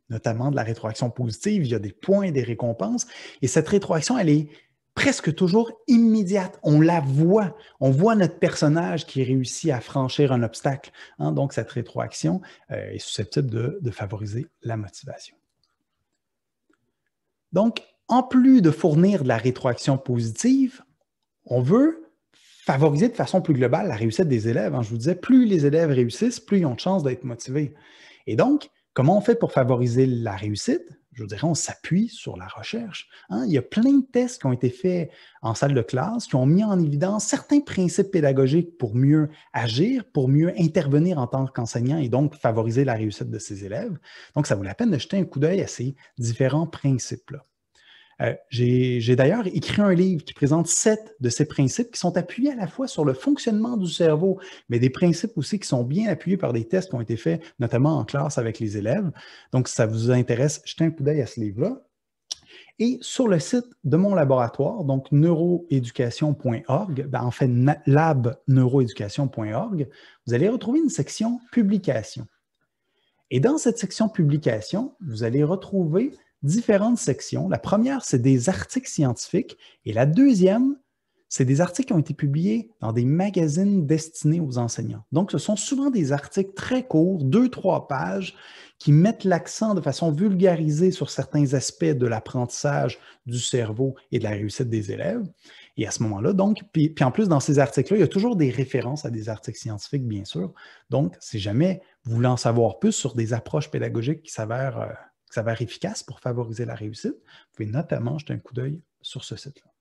notamment de la rétroaction positive. Il y a des points, et des récompenses. Et cette rétroaction, elle est presque toujours immédiate. On la voit. On voit notre personnage qui réussit à franchir un obstacle. Hein, donc, cette rétroaction euh, est susceptible de favoriser la motivation. Donc, en plus de fournir de la rétroaction positive, on veut favoriser de façon plus globale la réussite des élèves. Hein, je vous disais, plus les élèves réussissent, plus ils ont de chances d'être motivés. Et donc, comment on fait pour favoriser la réussite? je dirais, on s'appuie sur la recherche. Hein. Il y a plein de tests qui ont été faits en salle de classe qui ont mis en évidence certains principes pédagogiques pour mieux agir, pour mieux intervenir en tant qu'enseignant et donc favoriser la réussite de ses élèves. Donc, ça vaut la peine de jeter un coup d'œil à ces différents principes-là. Euh, j'ai d'ailleurs écrit un livre qui présente sept de ces principes qui sont appuyés à la fois sur le fonctionnement du cerveau, mais des principes aussi qui sont bien appuyés par des tests qui ont été faits, notamment en classe avec les élèves. Donc, si ça vous intéresse, jetez un coup d'œil à ce livre-là. Et sur le site de mon laboratoire, donc neuroeducation.org, ben, en fait labneuroeducation.org, vous allez retrouver une section publication. Et dans cette section publication, vous allez retrouver différentes sections. La première, c'est des articles scientifiques et la deuxième, c'est des articles qui ont été publiés dans des magazines destinés aux enseignants. Donc, ce sont souvent des articles très courts, deux, trois pages, qui mettent l'accent de façon vulgarisée sur certains aspects de l'apprentissage du cerveau et de la réussite des élèves. Et à ce moment-là, donc, puis, en plus, dans ces articles-là, il y a toujours des références à des articles scientifiques, bien sûr. Donc, si jamais vous voulez en savoir plus sur des approches pédagogiques qui s'avèrent euh, ça va être efficace pour favoriser la réussite, vous pouvez notamment jeter un coup d'œil sur ce site-là.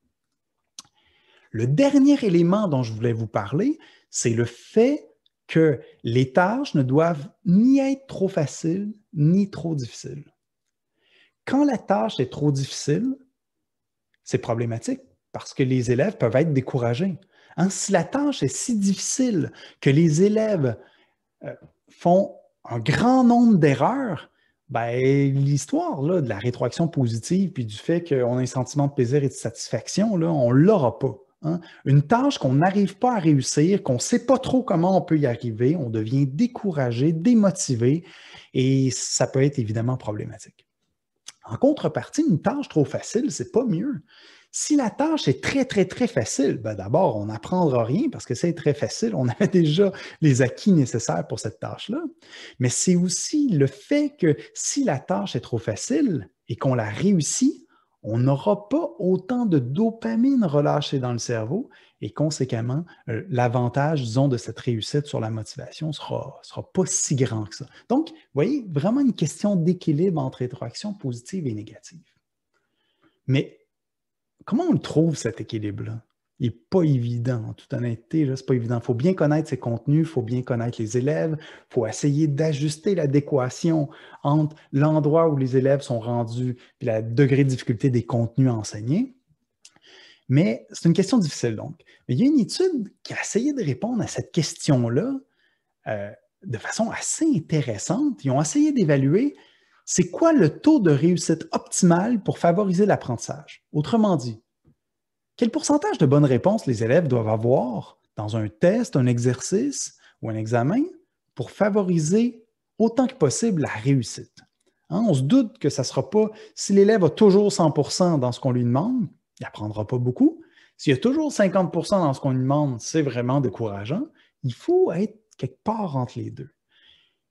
Le dernier élément dont je voulais vous parler, c'est le fait que les tâches ne doivent ni être trop faciles ni trop difficiles. Quand la tâche est trop difficile, c'est problématique parce que les élèves peuvent être découragés. Hein, si la tâche est si difficile que les élèves euh, font un grand nombre d'erreurs, ben, l'histoire de la rétroaction positive puis du fait qu'on a un sentiment de plaisir et de satisfaction, là, on ne l'aura pas. Hein. Une tâche qu'on n'arrive pas à réussir, qu'on ne sait pas trop comment on peut y arriver, on devient découragé, démotivé et ça peut être évidemment problématique. En contrepartie, une tâche trop facile, c'est pas mieux. Si la tâche est très, très, très facile, ben, d'abord, on n'apprendra rien parce que c'est très facile. On avait déjà les acquis nécessaires pour cette tâche-là. Mais c'est aussi le fait que si la tâche est trop facile et qu'on la réussit, on n'aura pas autant de dopamine relâchée dans le cerveau et conséquemment, euh, l'avantage, disons, de cette réussite sur la motivation ne sera, sera pas si grand que ça. Donc, vous voyez, vraiment une question d'équilibre entre rétroaction positive et négative. Mais comment on trouve cet équilibre-là? Il n'est pas évident, en toute honnêteté, ce n'est pas évident. Il faut bien connaître ses contenus, il faut bien connaître les élèves, il faut essayer d'ajuster l'adéquation entre l'endroit où les élèves sont rendus et le degré de difficulté des contenus enseignés. Mais c'est une question difficile, donc. Mais il y a une étude qui a essayé de répondre à cette question-là euh, de façon assez intéressante. Ils ont essayé d'évaluer c'est quoi le taux de réussite optimal pour favoriser l'apprentissage? Autrement dit, quel pourcentage de bonnes réponses les élèves doivent avoir dans un test, un exercice ou un examen pour favoriser autant que possible la réussite? Hein, on se doute que ça ne sera pas, si l'élève a toujours 100 dans ce qu'on lui demande, il n'apprendra pas beaucoup. S'il a toujours 50 dans ce qu'on lui demande, c'est vraiment décourageant. Il faut être quelque part entre les deux.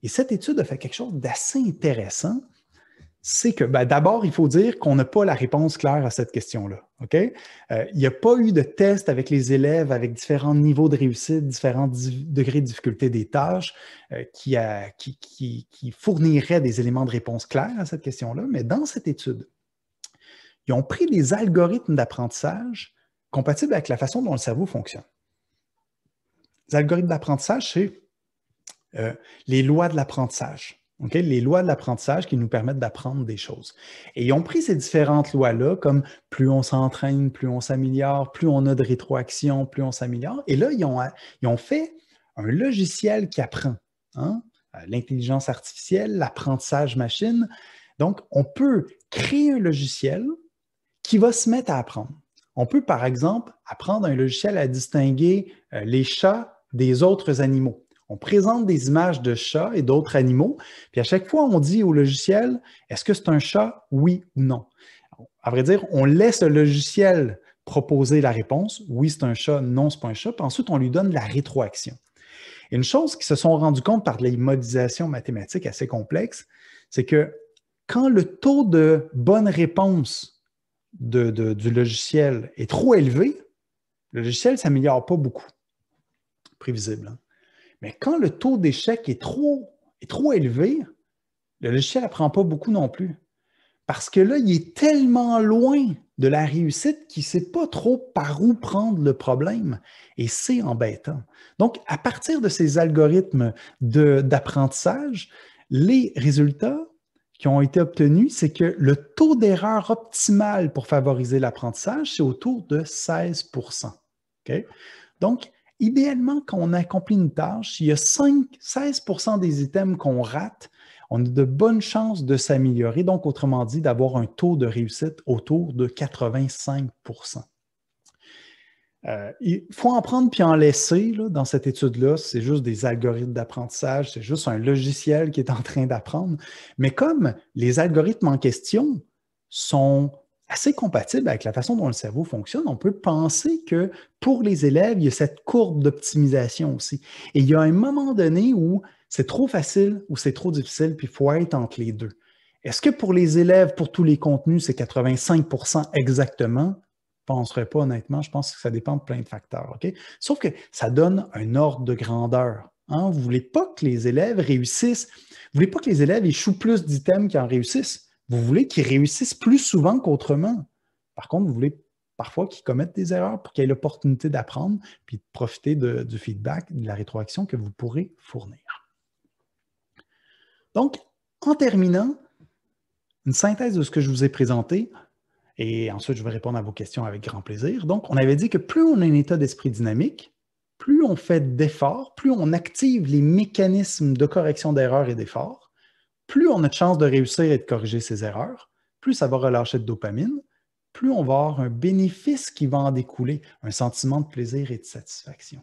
Et cette étude a fait quelque chose d'assez intéressant. C'est que ben, d'abord, il faut dire qu'on n'a pas la réponse claire à cette question-là. OK? Euh, il n'y a pas eu de test avec les élèves avec différents niveaux de réussite, différents degrés de difficulté des tâches euh, qui, fourniraient des éléments de réponse clairs à cette question-là. Mais dans cette étude, ils ont pris des algorithmes d'apprentissage compatibles avec la façon dont le cerveau fonctionne. Les algorithmes d'apprentissage, c'est euh, les lois de l'apprentissage. Les lois de l'apprentissage qui nous permettent d'apprendre des choses. Et ils ont pris ces différentes lois-là comme plus on s'entraîne, plus on s'améliore, plus on a de rétroaction, plus on s'améliore. Et là, ils ont, euh, fait un logiciel qui apprend. Hein? Euh, l'intelligence artificielle, l'apprentissage machine. Donc, on peut créer un logiciel qui va se mettre à apprendre. On peut, par exemple, apprendre un logiciel à distinguer les chats des autres animaux on présente des images de chats et d'autres animaux, puis à chaque fois, on dit au logiciel, est-ce que c'est un chat, oui ou non? À vrai dire, on laisse le logiciel proposer la réponse, oui, c'est un chat, non, c'est pas un chat, puis ensuite, on lui donne la rétroaction. une chose qui se sont rendus compte par les modélisations mathématiques assez complexes, c'est que quand le taux de bonne réponse du logiciel est trop élevé, le logiciel ne s'améliore pas beaucoup. Prévisible. Hein? Mais quand le taux d'échec est trop, est trop élevé, le logiciel n'apprend pas beaucoup non plus. Parce que là, il est tellement loin de la réussite qu'il ne sait pas trop par où prendre le problème. Et c'est embêtant. Donc, à partir de ces algorithmes d'apprentissage, les résultats qui ont été obtenus, c'est que le taux d'erreur optimal pour favoriser l'apprentissage, c'est autour de 16 OK? Donc, Idéalement, quand on accomplit une tâche, il y a 5, 16 des items qu'on rate, on a de bonnes chances de s'améliorer, donc autrement dit, d'avoir un taux de réussite autour de 85 euh, il faut en prendre puis en laisser dans cette étude-là. C'est juste des algorithmes d'apprentissage, c'est juste un logiciel qui est en train d'apprendre. Mais comme les algorithmes en question sont assez compatible avec la façon dont le cerveau fonctionne, on peut penser que pour les élèves, il y a cette courbe d'optimisation aussi. Et il y a un moment donné où c'est trop facile ou c'est trop difficile, puis il faut être entre les deux. Est-ce que pour les élèves, pour tous les contenus, c'est 85 exactement? Je ne penserais pas honnêtement, je pense que ça dépend de plein de facteurs. Sauf que ça donne un ordre de grandeur. Hein? Vous ne voulez pas que les élèves réussissent, vous ne voulez pas que les élèves échouent plus d'items qu'ils en réussissent. Vous voulez qu'ils réussissent plus souvent qu'autrement. Par contre, vous voulez parfois qu'ils commettent des erreurs pour qu'ils aient l'opportunité d'apprendre puis de profiter du feedback, de la rétroaction que vous pourrez fournir. Donc, en terminant, une synthèse de ce que je vous ai présenté, et ensuite je vais répondre à vos questions avec grand plaisir. Donc, on avait dit que plus on a un état d'esprit dynamique, plus on fait d'efforts, plus on active les mécanismes de correction d'erreurs et d'efforts, plus on a de chances de réussir et de corriger ses erreurs, plus ça va relâcher de dopamine, plus on va avoir un bénéfice qui va en découler, un sentiment de plaisir et de satisfaction.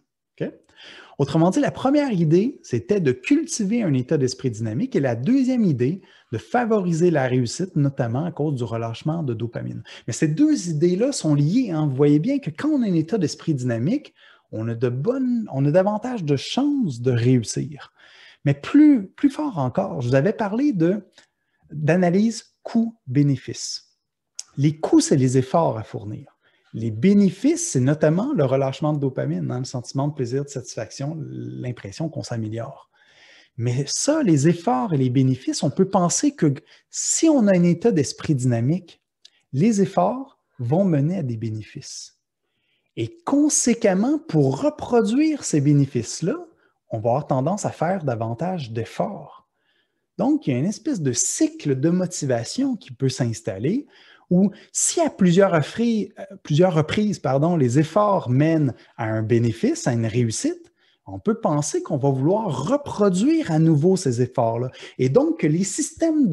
Autrement dit, la première idée, c'était de cultiver un état d'esprit dynamique et la deuxième idée, de favoriser la réussite, notamment à cause du relâchement de dopamine. Mais ces deux idées-là sont liées. Hein. Vous voyez bien que quand on a un état d'esprit dynamique, on de bonnes, on a davantage de chances de réussir. Mais plus, fort encore, je vous avais parlé d'analyse coût-bénéfice. Les coûts, c'est les efforts à fournir. Les bénéfices, c'est notamment le relâchement de dopamine, hein, le sentiment de plaisir, de satisfaction, l'impression qu'on s'améliore. Mais ça, les efforts et les bénéfices, on peut penser que si on a un état d'esprit dynamique, les efforts vont mener à des bénéfices. Et conséquemment, pour reproduire ces bénéfices-là, on va avoir tendance à faire davantage d'efforts. Donc, il y a une espèce de cycle de motivation qui peut s'installer où si à plusieurs, euh, plusieurs reprises, pardon, les efforts mènent à un bénéfice, à une réussite, on peut penser qu'on va vouloir reproduire à nouveau ces efforts-là. Et donc les systèmes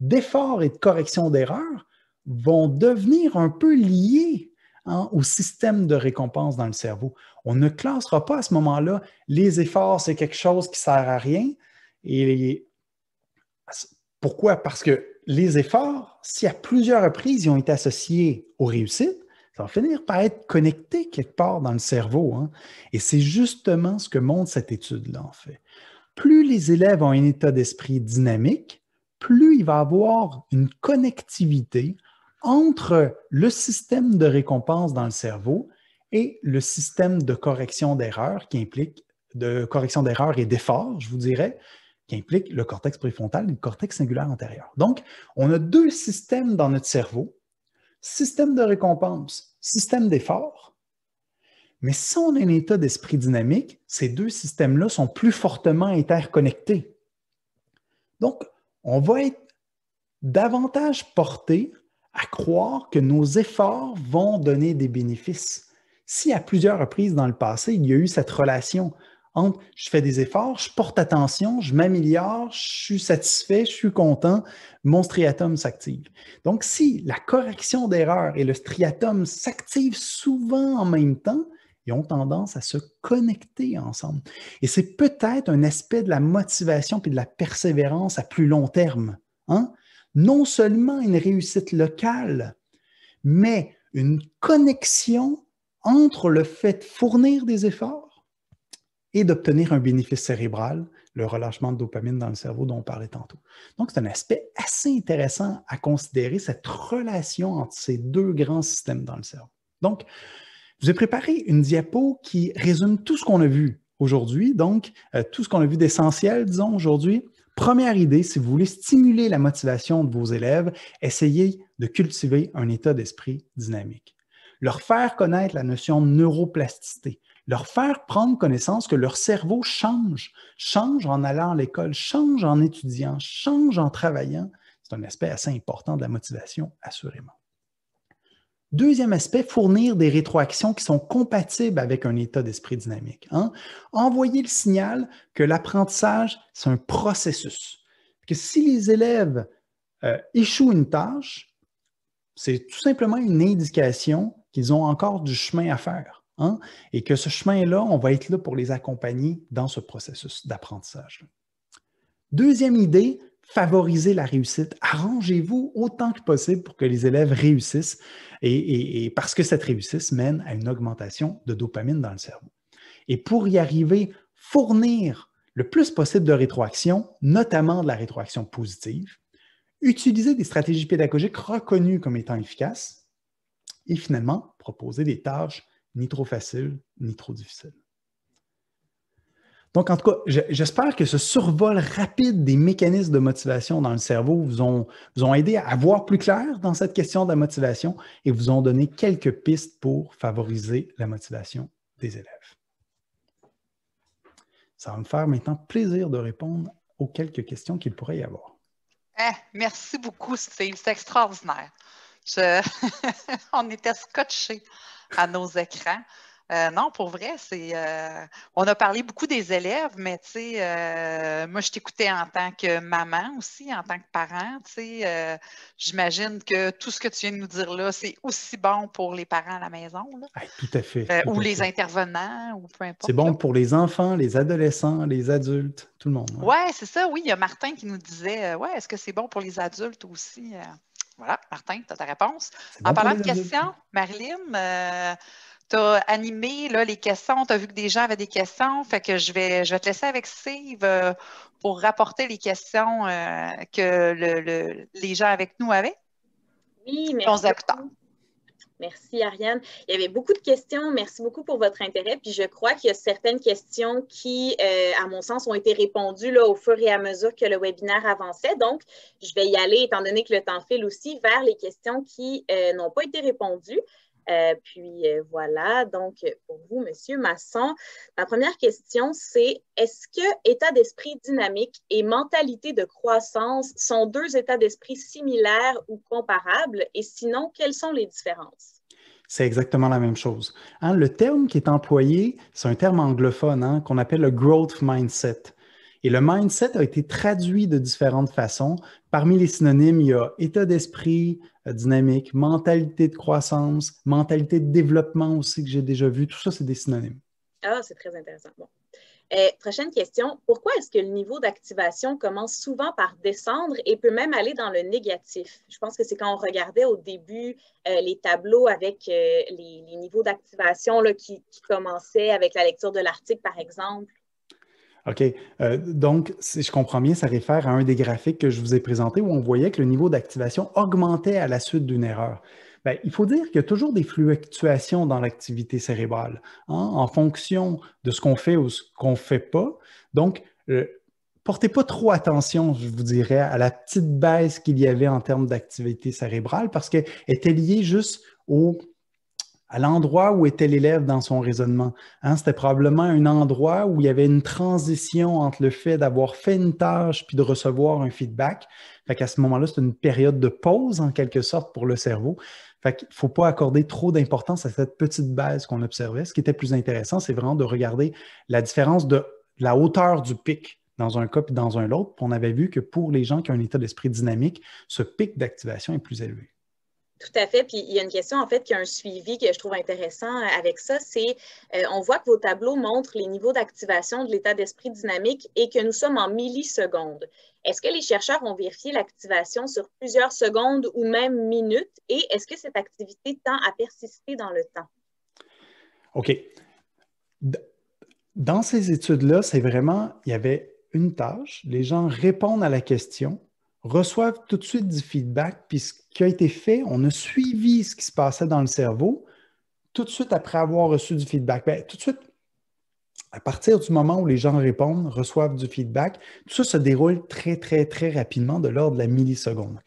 d'efforts et de correction d'erreurs vont devenir un peu liés hein, au système de récompense dans le cerveau. On ne classera pas à ce moment-là les efforts, c'est quelque chose qui ne sert à rien. Et pourquoi? Parce que les efforts, si à plusieurs reprises ils ont été associés aux réussites, ça va finir par être connecté quelque part dans le cerveau. Hein. Et c'est justement ce que montre cette étude-là, en fait. Plus les élèves ont un état d'esprit dynamique, plus il va avoir une connectivité entre le système de récompense dans le cerveau et le système de correction d'erreur qui implique de correction d'erreurs et d'effort, je vous dirais, qui implique le cortex préfrontal et le cortex singulaire antérieur. Donc, on a deux systèmes dans notre cerveau, système de récompense, système d'effort. Mais si on a un état d'esprit dynamique, ces deux systèmes-là sont plus fortement interconnectés. Donc, on va être davantage porté à croire que nos efforts vont donner des bénéfices si à plusieurs reprises dans le passé, il y a eu cette relation entre je fais des efforts, je porte attention, je m'améliore, je suis satisfait, je suis content, mon striatum s'active. Donc, si la correction d'erreur et le striatum s'activent souvent en même temps, ils ont tendance à se connecter ensemble. Et c'est peut-être un aspect de la motivation et de la persévérance à plus long terme. Hein? Non seulement une réussite locale, mais une connexion entre le fait de fournir des efforts et d'obtenir un bénéfice cérébral, le relâchement de dopamine dans le cerveau dont on parlait tantôt. Donc, c'est un aspect assez intéressant à considérer, cette relation entre ces deux grands systèmes dans le cerveau. Donc, je vous ai préparé une diapo qui résume tout ce qu'on a vu aujourd'hui, donc euh, tout ce qu'on a vu d'essentiel, disons, aujourd'hui. Première idée, si vous voulez stimuler la motivation de vos élèves, essayez de cultiver un état d'esprit dynamique leur faire connaître la notion de neuroplasticité, leur faire prendre connaissance que leur cerveau change, change en allant à l'école, change en étudiant, change en travaillant. C'est un aspect assez important de la motivation, assurément. Deuxième aspect, fournir des rétroactions qui sont compatibles avec un état d'esprit dynamique. Hein? Envoyer le signal que l'apprentissage, c'est un processus. Que si les élèves euh, échouent une tâche, c'est tout simplement une indication qu'ils ont encore du chemin à faire hein? et que ce chemin-là, on va être là pour les accompagner dans ce processus d'apprentissage. Deuxième idée, favoriser la réussite. Arrangez-vous autant que possible pour que les élèves réussissent et, parce que cette réussite mène à une augmentation de dopamine dans le cerveau. Et pour y arriver, fournir le plus possible de rétroaction, notamment de la rétroaction positive, utiliser des stratégies pédagogiques reconnues comme étant efficaces, et finalement proposer des tâches ni trop faciles ni trop difficiles. Donc, en tout cas, j'espère que ce survol rapide des mécanismes de motivation dans le cerveau vous ont, aidé à voir plus clair dans cette question de la motivation et vous ont donné quelques pistes pour favoriser la motivation des élèves. Ça va me faire maintenant plaisir de répondre aux quelques questions qu'il pourrait y avoir. Eh, merci beaucoup, Steve. C'est extraordinaire. on était scotchés à nos écrans. Euh, non, pour vrai, c'est. Euh, on a parlé beaucoup des élèves, mais euh, moi, je t'écoutais en tant que maman aussi, en tant que parent. Tu j'imagine que tout ce que tu viens de nous dire là, c'est aussi bon pour les parents à la maison. Ah, tout à fait. ou les intervenants, ou peu importe. C'est bon pour les enfants, les adolescents, les adultes, tout le monde. Oui, ouais, c'est ça. Oui, il y a Martin qui nous disait, ouais, est-ce que c'est bon pour les adultes aussi? Voilà, Martin, tu as ta réponse. En parlant de questions, Marilyn, euh, tu as animé les questions, tu as vu que des gens avaient des questions, fait que je vais, je te laisser avec Steve euh, pour rapporter les questions euh, que les gens avec nous avaient. Oui, merci. Merci, Ariane. Il y avait beaucoup de questions. Merci beaucoup pour votre intérêt. Puis je crois qu'il y a certaines questions qui, euh, à mon sens, ont été répondues là, au fur et à mesure que le webinaire avançait. Donc, je vais y aller, étant donné que le temps file aussi, vers les questions qui euh, n'ont pas été répondues. Euh, puis euh, voilà, donc pour vous, Monsieur Masson, ma première question, c'est est-ce que état d'esprit dynamique et mentalité de croissance sont deux états d'esprit similaires ou comparables? Et sinon, quelles sont les différences? C'est exactement la même chose. Hein, le terme qui est employé, c'est un terme anglophone hein, qu'on appelle le growth mindset. Et le mindset a été traduit de différentes façons. Parmi les synonymes, il y a état d'esprit, dynamique, mentalité de croissance, mentalité de développement aussi que j'ai déjà vu. Tout ça, c'est des synonymes. Ah, c'est très intéressant. Bon. Euh, prochaine question. Pourquoi est-ce que le niveau d'activation commence souvent par descendre et peut même aller dans le négatif? Je pense que c'est quand on regardait au début euh, les tableaux avec euh, les, niveaux d'activation qui commençaient avec la lecture de l'article, par exemple. OK. Euh, donc, si je comprends bien, ça réfère à un des graphiques que je vous ai présenté où on voyait que le niveau d'activation augmentait à la suite d'une erreur. Ben, il faut dire qu'il y a toujours des fluctuations dans l'activité cérébrale hein, en fonction de ce qu'on fait ou ce qu'on ne fait pas. Donc, ne euh, portez pas trop attention, je vous dirais, à la petite baisse qu'il y avait en termes d'activité cérébrale parce qu'elle était liée juste au à l'endroit où était l'élève dans son raisonnement. Hein? C'était probablement un endroit où il y avait une transition entre le fait d'avoir fait une tâche puis de recevoir un feedback. Fait qu'à ce moment-là, c'est une période de pause en quelque sorte pour le cerveau. Il qu'il ne faut pas accorder trop d'importance à cette petite base qu'on observait. Ce qui était plus intéressant, c'est vraiment de regarder la différence de la hauteur du pic dans un cas puis dans un autre. on avait vu que pour les gens qui ont un état d'esprit dynamique, ce pic d'activation est plus élevé. Tout à fait. Puis il y a une question en fait qui a un suivi que je trouve intéressant euh, avec ça, c'est euh, on voit que vos tableaux montrent les niveaux d'activation de l'état d'esprit dynamique et que nous sommes en millisecondes. Est-ce que les chercheurs ont vérifié l'activation sur plusieurs secondes ou même minutes et est-ce que cette activité tend à persister dans le temps? OK. Dans ces études-là, c'est vraiment, il y avait une tâche, les gens répondent à la question reçoivent tout de suite du feedback, puis ce qui a été fait, on a suivi ce qui se passait dans le cerveau tout de suite après avoir reçu du feedback. Ben, tout de suite, à partir du moment où les gens répondent, reçoivent du feedback, tout ça se déroule très, très, très rapidement, de l'ordre de la milliseconde.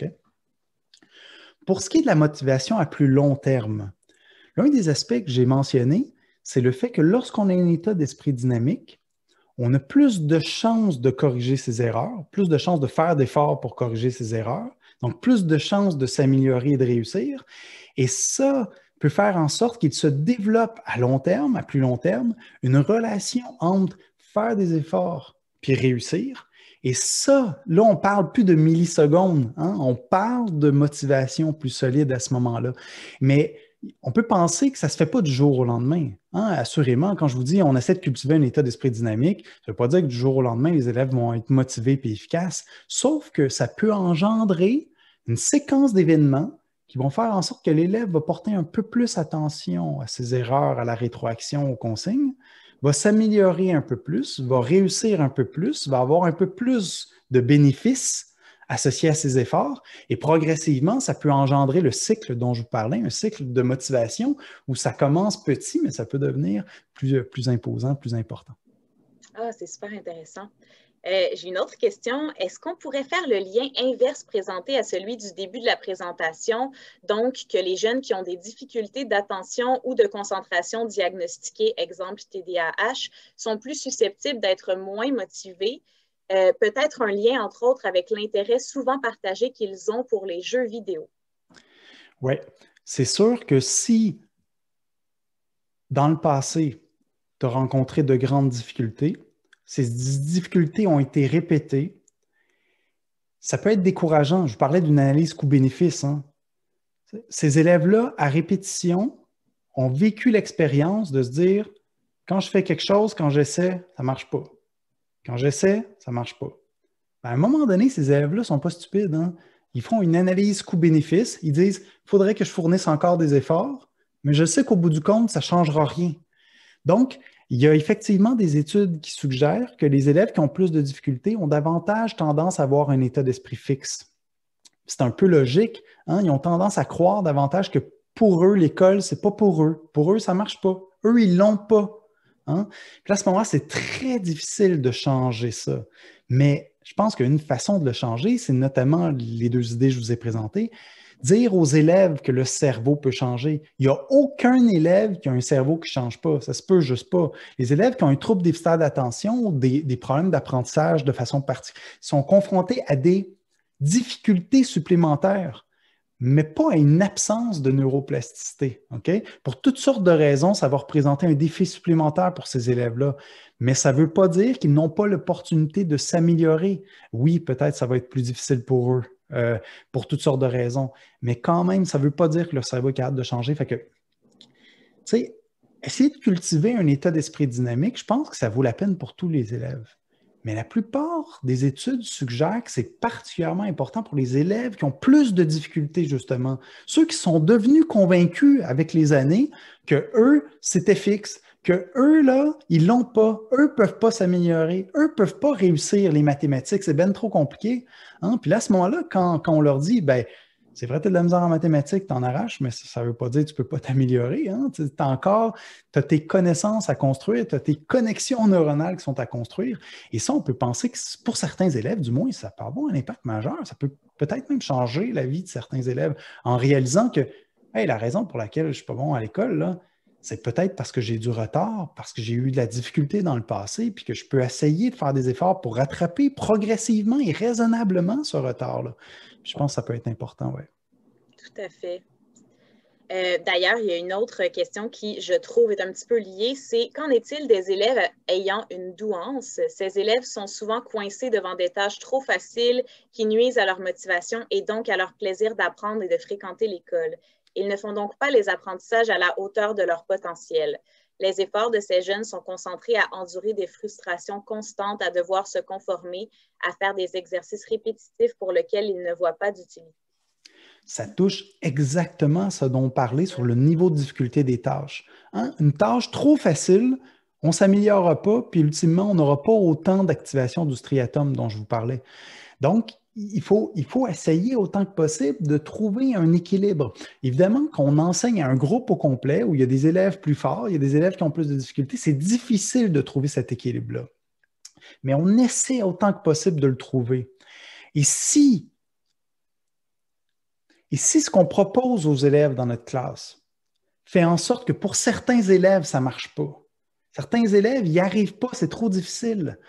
Pour ce qui est de la motivation à plus long terme, l'un des aspects que j'ai mentionné, c'est le fait que lorsqu'on a un état d'esprit dynamique, on a plus de chances de corriger ses erreurs, plus de chances de faire d'efforts pour corriger ses erreurs, donc plus de chances de s'améliorer et de réussir. Et ça peut faire en sorte qu'il se développe à long terme, à plus long terme, une relation entre faire des efforts puis réussir. Et ça, là, on parle plus de millisecondes, hein. on parle de motivation plus solide à ce moment-là. Mais on peut penser que ça ne se fait pas du jour au lendemain. Hein, assurément, quand je vous dis on essaie de cultiver un état d'esprit dynamique, ça ne veut pas dire que du jour au lendemain, les élèves vont être motivés et efficaces, sauf que ça peut engendrer une séquence d'événements qui vont faire en sorte que l'élève va porter un peu plus attention à ses erreurs, à la rétroaction, aux consignes, va s'améliorer un peu plus, va réussir un peu plus, va avoir un peu plus de bénéfices associé à ces efforts. Et progressivement, ça peut engendrer le cycle dont je vous parlais, un cycle de motivation où ça commence petit, mais ça peut devenir plus, euh, imposant, plus important. Ah, c'est super intéressant. Euh, j'ai une autre question. Est-ce qu'on pourrait faire le lien inverse présenté à celui du début de la présentation, donc que les jeunes qui ont des difficultés d'attention ou de concentration diagnostiquées, exemple TDAH, sont plus susceptibles d'être moins motivés euh, peut-être un lien, entre autres, avec l'intérêt souvent partagé qu'ils ont pour les jeux vidéo. Oui, c'est sûr que si, dans le passé, tu as rencontré de grandes difficultés, ces difficultés ont été répétées, ça peut être décourageant. Je parlais d'une analyse coût-bénéfice. Hein. Ces élèves-là, à répétition, ont vécu l'expérience de se dire, quand je fais quelque chose, quand j'essaie, ça ne marche pas. Quand j'essaie, ça ne marche pas. Ben, à un moment donné, ces élèves-là ne sont pas stupides. Hein. Ils font une analyse coût-bénéfice. Ils disent il faudrait que je fournisse encore des efforts, mais je sais qu'au bout du compte, ça ne changera rien. Donc, il y a effectivement des études qui suggèrent que les élèves qui ont plus de difficultés ont davantage tendance à avoir un état d'esprit fixe. C'est un peu logique. Hein. Ils ont tendance à croire davantage que pour eux, l'école, c'est pas pour eux. Pour eux, ça marche pas. Eux, ils l'ont pas. Hein? à ce moment-là, c'est très difficile de changer ça. Mais je pense qu'une façon de le changer, c'est notamment les deux idées que je vous ai présentées. Dire aux élèves que le cerveau peut changer. Il n'y a aucun élève qui a un cerveau qui ne change pas. Ça se peut juste pas. Les élèves qui ont un trouble déficitaire d'attention, des, des problèmes d'apprentissage de façon particulière, sont confrontés à des difficultés supplémentaires mais pas à une absence de neuroplasticité. Pour toutes sortes de raisons, ça va représenter un défi supplémentaire pour ces élèves-là. Mais ça ne veut pas dire qu'ils n'ont pas l'opportunité de s'améliorer. Oui, peut-être ça va être plus difficile pour eux, euh, pour toutes sortes de raisons. Mais quand même, ça ne veut pas dire que leur cerveau est capable de changer. Fait que, tu essayer de cultiver un état d'esprit dynamique, je pense que ça vaut la peine pour tous les élèves. Mais la plupart des études suggèrent que c'est particulièrement important pour les élèves qui ont plus de difficultés, justement. Ceux qui sont devenus convaincus avec les années que eux, c'était fixe, que eux, là, ils l'ont pas, eux peuvent pas s'améliorer, eux peuvent pas réussir les mathématiques, c'est bien trop compliqué. Hein. Puis là, à ce moment-là, quand, quand, on leur dit, ben, c'est vrai, tu as de la misère en mathématiques, tu en arraches, mais ça ne veut pas dire que tu ne peux pas t'améliorer. Hein. Tu as encore as tes connaissances à construire, tu as tes connexions neuronales qui sont à construire. Et ça, on peut penser que pour certains élèves, du moins, ça peut avoir un impact majeur. Ça peut peut-être même changer la vie de certains élèves en réalisant que la raison pour laquelle je ne suis pas bon à l'école, là, c'est peut-être parce que j'ai du retard, parce que j'ai eu de la difficulté dans le passé, puis que je peux essayer de faire des efforts pour rattraper progressivement et raisonnablement ce retard-là. Je pense que ça peut être important, oui. Tout à fait. Euh, d'ailleurs, il y a une autre question qui, je trouve, est un petit peu liée, c'est qu'en est-il des élèves ayant une douance? Ces élèves sont souvent coincés devant des tâches trop faciles qui nuisent à leur motivation et donc à leur plaisir d'apprendre et de fréquenter l'école. Ils ne font donc pas les apprentissages à la hauteur de leur potentiel. Les efforts de ces jeunes sont concentrés à endurer des frustrations constantes, à devoir se conformer, à faire des exercices répétitifs pour lesquels ils ne voient pas d'utilité. Ça touche exactement ce dont on parlait sur le niveau de difficulté des tâches. Hein? Une tâche trop facile, on ne s'améliorera pas, puis ultimement, on n'aura pas autant d'activation du striatum dont je vous parlais. Donc, il faut, essayer autant que possible de trouver un équilibre. Évidemment, qu'on enseigne à un groupe au complet où il y a des élèves plus forts, il y a des élèves qui ont plus de difficultés, c'est difficile de trouver cet équilibre-là. Mais on essaie autant que possible de le trouver. Et si, et si ce qu'on propose aux élèves dans notre classe fait en sorte que pour certains élèves, ça ne marche pas, certains élèves n'y arrivent pas, c'est trop difficile,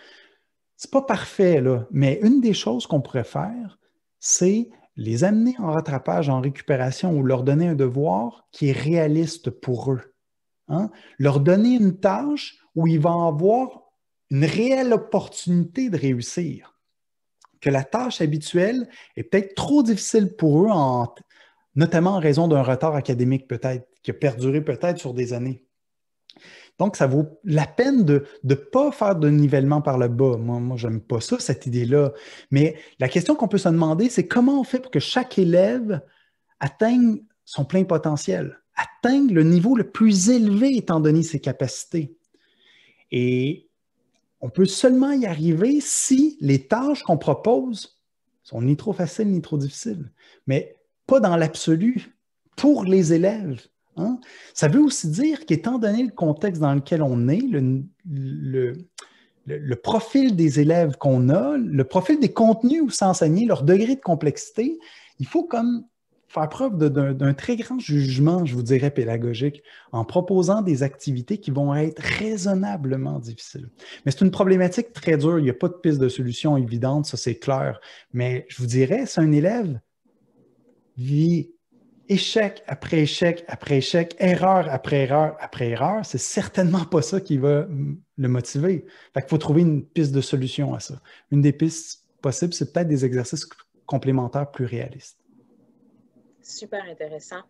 c'est pas parfait, là, mais une des choses qu'on pourrait faire, c'est les amener en rattrapage, en récupération ou leur donner un devoir qui est réaliste pour eux. Hein? Leur donner une tâche où ils vont avoir une réelle opportunité de réussir. Que la tâche habituelle est peut-être trop difficile pour eux, en, notamment en raison d'un retard académique peut-être, qui a perduré peut-être sur des années. Donc, ça vaut la peine de ne pas faire de nivellement par le bas. Moi, moi j'aime pas ça, cette idée-là. Mais la question qu'on peut se demander, c'est comment on fait pour que chaque élève atteigne son plein potentiel, atteigne le niveau le plus élevé étant donné ses capacités. Et on peut seulement y arriver si les tâches qu'on propose sont ni trop faciles ni trop difficiles, mais pas dans l'absolu pour les élèves. Hein? Ça veut aussi dire qu'étant donné le contexte dans lequel on est, le, profil des élèves qu'on a, le profil des contenus où s'enseigner, leur degré de complexité, il faut comme faire preuve d'un très grand jugement, je vous dirais, pédagogique, en proposant des activités qui vont être raisonnablement difficiles. Mais c'est une problématique très dure, il n'y a pas de piste de solution évidente, ça c'est clair. Mais je vous dirais, c'est un élève vit échec après échec après échec, erreur après erreur après erreur, c'est certainement pas ça qui va le motiver. Fait qu'il faut trouver une piste de solution à ça. Une des pistes possibles, c'est peut-être des exercices complémentaires plus réalistes. Super intéressant.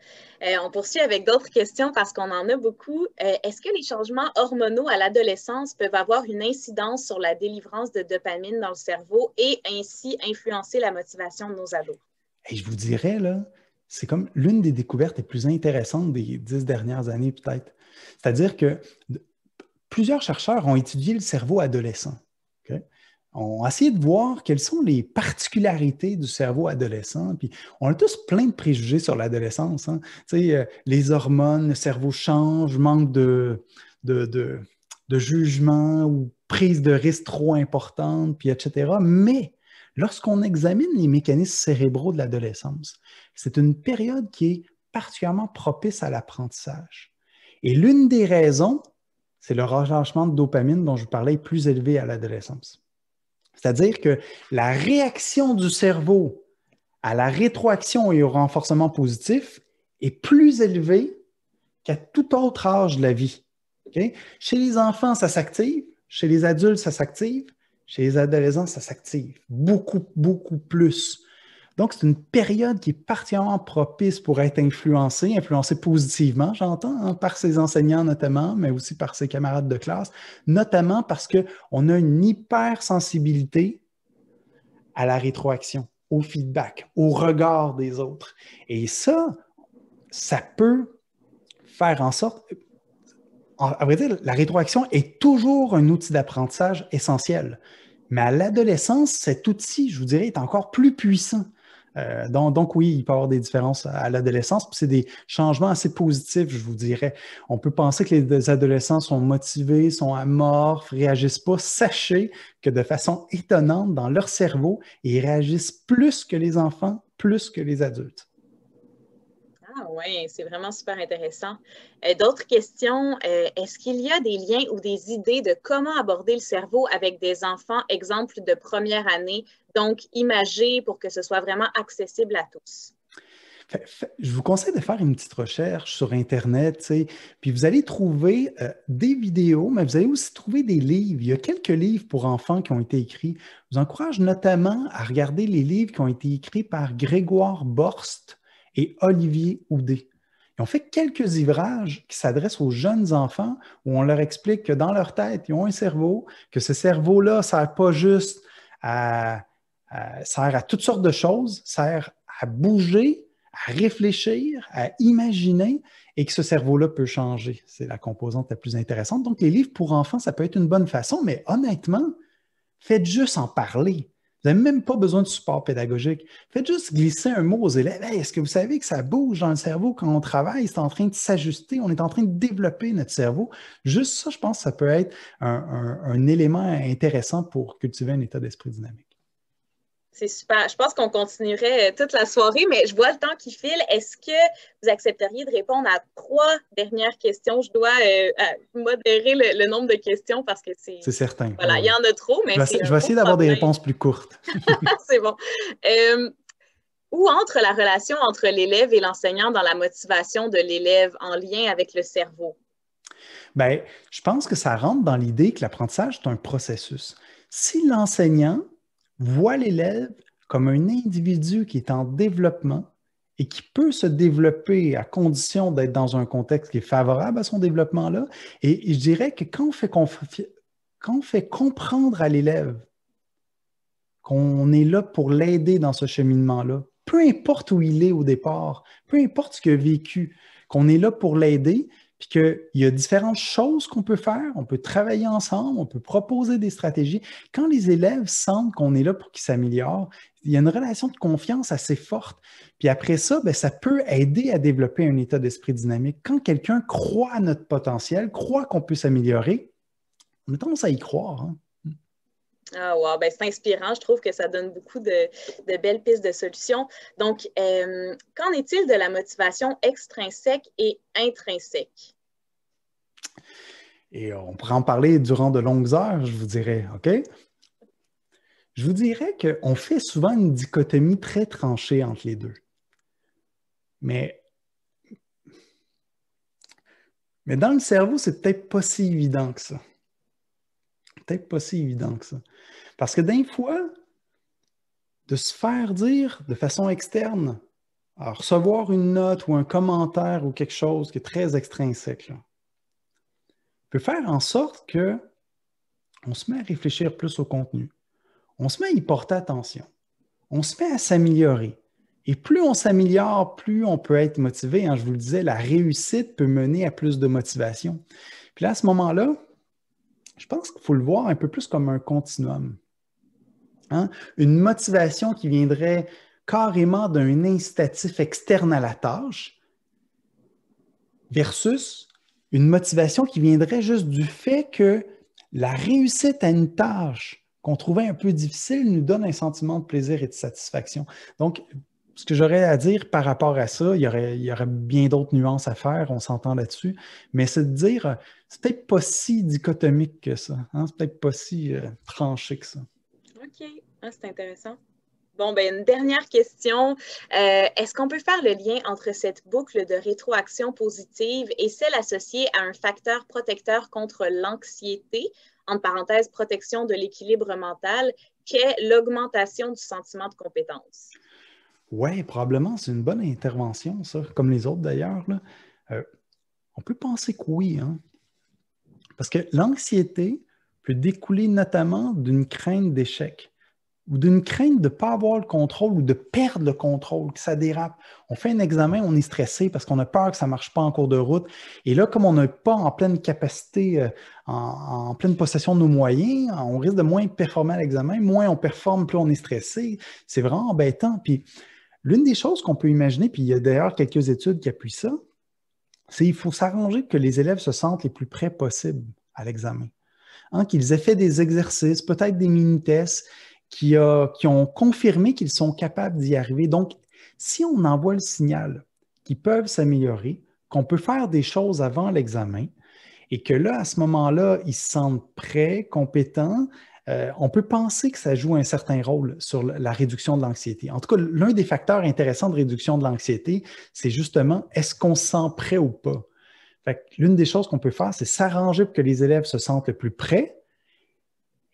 Euh, on poursuit avec d'autres questions parce qu'on en a beaucoup. Euh, est-ce que les changements hormonaux à l'adolescence peuvent avoir une incidence sur la délivrance de dopamine dans le cerveau et ainsi influencer la motivation de nos ados? Et je vous dirais, là, c'est comme l'une des découvertes les plus intéressantes des dix dernières années, peut-être. C'est-à-dire que plusieurs chercheurs ont étudié le cerveau adolescent. On a essayé de voir quelles sont les particularités du cerveau adolescent. Puis on a tous plein de préjugés sur l'adolescence. Hein. Euh, les hormones, le cerveau change, manque de, de jugement ou prise de risque trop importante, puis etc. Mais lorsqu'on examine les mécanismes cérébraux de l'adolescence, c'est une période qui est particulièrement propice à l'apprentissage. Et l'une des raisons, c'est le relâchement de dopamine dont je vous parlais est plus élevé à l'adolescence. C'est-à-dire que la réaction du cerveau à la rétroaction et au renforcement positif est plus élevée qu'à tout autre âge de la vie. Chez les enfants, ça s'active, chez les adultes, ça s'active, chez les adolescents, ça s'active beaucoup, beaucoup plus. Donc, c'est une période qui est particulièrement propice pour être influencé, influencé positivement, j'entends, hein, par ses enseignants notamment, mais aussi par ses camarades de classe, notamment parce qu'on a une hypersensibilité à la rétroaction, au feedback, au regard des autres. Et ça, ça peut faire en sorte, à vrai dire, la rétroaction est toujours un outil d'apprentissage essentiel. Mais à l'adolescence, cet outil, je vous dirais, est encore plus puissant euh, donc, oui, il peut y avoir des différences à l'adolescence, c'est des changements assez positifs, je vous dirais. On peut penser que les adolescents sont motivés, sont amorphes, réagissent pas. Sachez que de façon étonnante, dans leur cerveau, ils réagissent plus que les enfants, plus que les adultes. Ah oui, c'est vraiment super intéressant. Euh, d'autres questions. Euh, est-ce qu'il y a des liens ou des idées de comment aborder le cerveau avec des enfants, exemple de première année, donc imagés pour que ce soit vraiment accessible à tous? Je vous conseille de faire une petite recherche sur Internet, puis vous allez trouver euh, des vidéos, mais vous allez aussi trouver des livres. Il y a quelques livres pour enfants qui ont été écrits. Je vous encourage notamment à regarder les livres qui ont été écrits par Grégoire Borst, et Olivier Houdet. Ils ont fait quelques ouvrages qui s'adressent aux jeunes enfants où on leur explique que dans leur tête, ils ont un cerveau, que ce cerveau-là ne sert pas juste à, sert à toutes sortes de choses, sert à bouger, à réfléchir, à imaginer et que ce cerveau-là peut changer. C'est la composante la plus intéressante. Donc, les livres pour enfants, ça peut être une bonne façon, mais honnêtement, faites juste en parler. Vous n'avez même pas besoin de support pédagogique. Faites juste glisser un mot aux élèves. Est-ce que vous savez que ça bouge dans le cerveau quand on travaille? C'est en train de s'ajuster. On est en train de développer notre cerveau. Juste ça, je pense que ça peut être un, un élément intéressant pour cultiver un état d'esprit dynamique. C'est super. Je pense qu'on continuerait euh, toute la soirée, mais je vois le temps qui file. Est-ce que vous accepteriez de répondre à trois dernières questions? Je dois euh, modérer le, nombre de questions parce que c'est. C'est certain. Voilà, il y en a trop, mais. Je vais, je vais essayer d'avoir des réponses plus courtes. c'est bon. Euh, entre la relation entre l'élève et l'enseignant dans la motivation de l'élève en lien avec le cerveau? Bien, je pense que ça rentre dans l'idée que l'apprentissage est un processus. Si l'enseignant voit l'élève comme un individu qui est en développement et qui peut se développer à condition d'être dans un contexte qui est favorable à son développement-là. Et, je dirais que quand on fait, quand on fait comprendre à l'élève qu'on est là pour l'aider dans ce cheminement-là, peu importe où il est au départ, peu importe ce qu'il a vécu, qu'on est là pour l'aider, puis qu'il y a différentes choses qu'on peut faire, on peut travailler ensemble, on peut proposer des stratégies. Quand les élèves sentent qu'on est là pour qu'ils s'améliorent, il y a une relation de confiance assez forte. Puis après ça, ben, ça peut aider à développer un état d'esprit dynamique. Quand quelqu'un croit à notre potentiel, croit qu'on peut s'améliorer, on a tendance à y croire. Hein. Ah, wow, ben, c'est inspirant. Je trouve que ça donne beaucoup de, belles pistes de solutions. Donc, euh, qu'en est-il de la motivation extrinsèque et intrinsèque? Et on pourrait en parler durant de longues heures, je vous dirais, OK? Je vous dirais qu'on fait souvent une dichotomie très tranchée entre les deux. Mais, mais dans le cerveau, c'est peut-être pas si évident que ça. Peut-être pas si évident que ça. Parce que d'un fois, de se faire dire de façon externe, à recevoir une note ou un commentaire ou quelque chose qui est très extrinsèque, là, faire en sorte que on se met à réfléchir plus au contenu. On se met à y porter attention. On se met à s'améliorer. Et plus on s'améliore, plus on peut être motivé. Hein, je vous le disais, la réussite peut mener à plus de motivation. Puis là, à ce moment-là, je pense qu'il faut le voir un peu plus comme un continuum. Hein? Une motivation qui viendrait carrément d'un incitatif externe à la tâche versus une motivation qui viendrait juste du fait que la réussite à une tâche qu'on trouvait un peu difficile nous donne un sentiment de plaisir et de satisfaction. Donc, ce que j'aurais à dire par rapport à ça, il y aurait, il y aurait bien d'autres nuances à faire, on s'entend là-dessus, mais c'est de dire, c'est peut-être pas si dichotomique que ça, hein? c'est peut-être pas si euh, tranché que ça. OK, ah, c'est intéressant. Bon, ben, une dernière question. Euh, est-ce qu'on peut faire le lien entre cette boucle de rétroaction positive et celle associée à un facteur protecteur contre l'anxiété, entre parenthèses, protection de l'équilibre mental, qu'est l'augmentation du sentiment de compétence? Oui, probablement, c'est une bonne intervention, ça, comme les autres d'ailleurs. Euh, on peut penser que oui, hein? parce que l'anxiété peut découler notamment d'une crainte d'échec ou d'une crainte de ne pas avoir le contrôle ou de perdre le contrôle, que ça dérape. On fait un examen, on est stressé parce qu'on a peur que ça ne marche pas en cours de route. Et là, comme on n'est pas en pleine capacité, euh, en, pleine possession de nos moyens, hein, on risque de moins performer à l'examen. Moins on performe, plus on est stressé. C'est vraiment embêtant. Puis l'une des choses qu'on peut imaginer, puis il y a d'ailleurs quelques études qui appuient ça, c'est qu'il faut s'arranger que les élèves se sentent les plus près possible à l'examen. Hein, qu'ils aient fait des exercices, peut-être des mini-tests, qui, ont confirmé qu'ils sont capables d'y arriver. Donc, si on envoie le signal qu'ils peuvent s'améliorer, qu'on peut faire des choses avant l'examen, et que là, à ce moment-là, ils se sentent prêts, compétents, euh, on peut penser que ça joue un certain rôle sur la réduction de l'anxiété. En tout cas, l'un des facteurs intéressants de réduction de l'anxiété, c'est justement est-ce qu'on se sent prêt ou pas. L'une des choses qu'on peut faire, c'est s'arranger pour que les élèves se sentent le plus prêts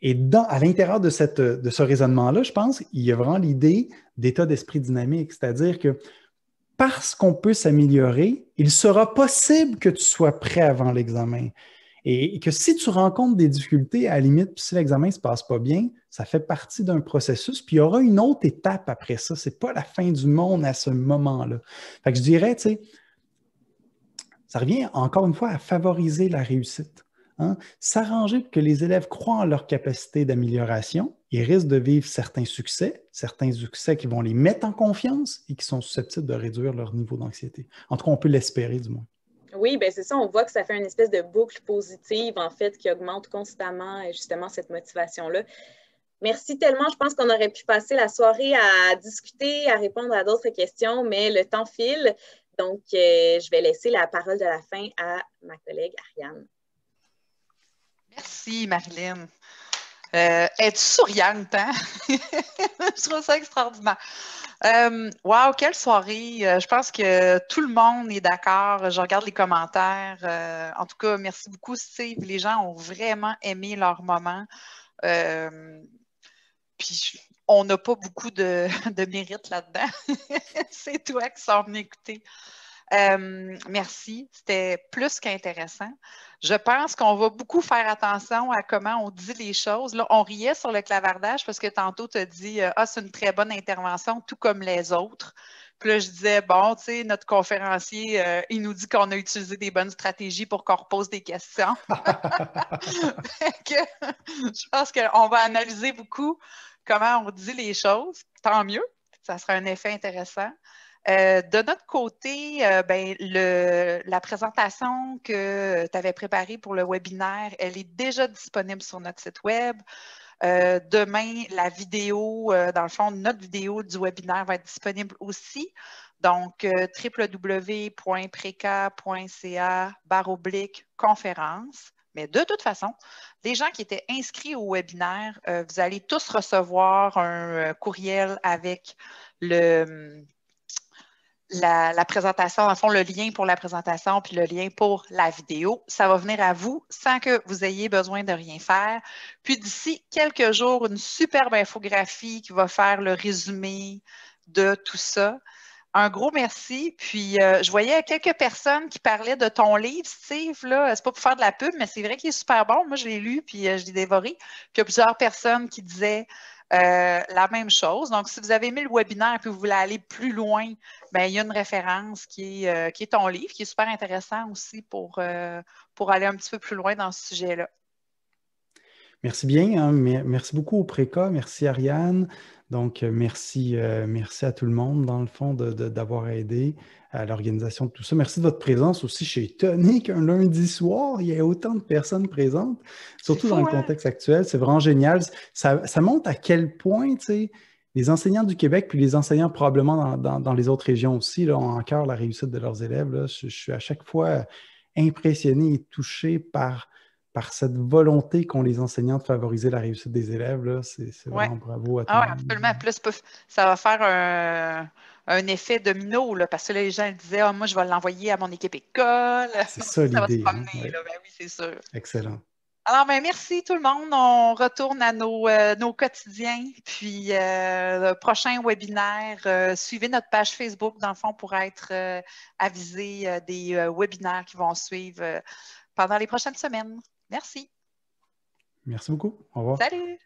et à l'intérieur de, ce raisonnement-là, je pense, qu'il y a vraiment l'idée d'état d'esprit dynamique, c'est-à-dire que parce qu'on peut s'améliorer, il sera possible que tu sois prêt avant l'examen. Et que si tu rencontres des difficultés, à la limite, puis si l'examen ne se passe pas bien, ça fait partie d'un processus, puis il y aura une autre étape après ça. Ce n'est pas la fin du monde à ce moment-là. Fait je dirais, tu sais, ça revient encore une fois à favoriser la réussite. Hein, s'arranger pour que les élèves croient en leur capacité d'amélioration. Ils risquent de vivre certains succès, certains succès qui vont les mettre en confiance et qui sont susceptibles de réduire leur niveau d'anxiété. En tout cas, on peut l'espérer du moins. Oui, bien c'est ça. On voit que ça fait une espèce de boucle positive, en fait, qui augmente constamment euh, justement cette motivation-là. Merci tellement. Je pense qu'on aurait pu passer la soirée à discuter, à répondre à d'autres questions, mais le temps file. Donc, euh, je vais laisser la parole de la fin à ma collègue Ariane. Merci, Marilyn. Euh, es-tu souriante, hein? je trouve ça extraordinaire. Euh, wow, quelle soirée! Euh, je pense que tout le monde est d'accord. Je regarde les commentaires. en tout cas, merci beaucoup, Steve. Les gens ont vraiment aimé leur moment. puis, on n'a pas beaucoup de, mérite là-dedans. C'est toi qui s'en écouter. Euh, merci, c'était plus qu'intéressant. Je pense qu'on va beaucoup faire attention à comment on dit les choses. Là, on riait sur le clavardage parce que tantôt, tu as dit euh, Ah, c'est une très bonne intervention, tout comme les autres. Puis là, je disais, bon, tu sais, notre conférencier, euh, il nous dit qu'on a utilisé des bonnes stratégies pour qu'on repose des questions. je pense qu'on va analyser beaucoup comment on dit les choses. Tant mieux, ça sera un effet intéressant. Euh, de notre côté, euh, ben, la présentation que tu avais préparée pour le webinaire, elle est déjà disponible sur notre site web. Euh, demain, la vidéo, dans le fond, notre vidéo du webinaire va être disponible aussi. Donc, www.preca.ca oblique conférence. Mais de toute façon, les gens qui étaient inscrits au webinaire, vous allez tous recevoir un courriel avec le la, présentation, en fond, le lien pour la présentation puis le lien pour la vidéo. Ça va venir à vous sans que vous ayez besoin de rien faire. Puis d'ici quelques jours, une superbe infographie qui va faire le résumé de tout ça. Un gros merci. Puis, euh, je voyais quelques personnes qui parlaient de ton livre, Steve. Là, c'est pas pour faire de la pub, mais c'est vrai qu'il est super bon. Moi, je l'ai lu puis euh, je l'ai dévoré. Puis, il y a plusieurs personnes qui disaient euh, la même chose. Donc, si vous avez aimé le webinaire et que vous voulez aller plus loin, bien, il y a une référence qui est, euh, qui est ton livre, qui est super intéressant aussi pour, euh, pour aller un petit peu plus loin dans ce sujet-là. Merci bien. Hein. merci beaucoup au Préca. Merci Ariane. Donc, euh, merci, euh, merci à tout le monde, dans le fond, d'avoir aidé à l'organisation de tout ça. Merci de votre présence aussi. Je suis étonné qu'un lundi soir, il y ait autant de personnes présentes, surtout dans le contexte actuel. C'est vraiment génial. Ça, montre à quel point, les enseignants du Québec, puis les enseignants probablement dans, les autres régions aussi, là, ont encore la réussite de leurs élèves. je, suis à chaque fois impressionné et touché par par cette volonté qu'ont les enseignants de favoriser la réussite des élèves. c'est, vraiment bravo à toi. Ah, ouais, absolument. Plus, ça va faire un, effet domino, là, parce que les gens disaient Ah, Moi, je vais l'envoyer à mon équipe école. C'est ça, ça hein, ben oui, c'est sûr. Excellent. Alors, ben, merci tout le monde. On retourne à nos, euh, quotidiens. Puis, euh, le prochain webinaire, euh, suivez notre page Facebook, d'enfants pour être avisé des webinaires qui vont suivre pendant les prochaines semaines. Merci. Merci beaucoup. Au revoir. Salut.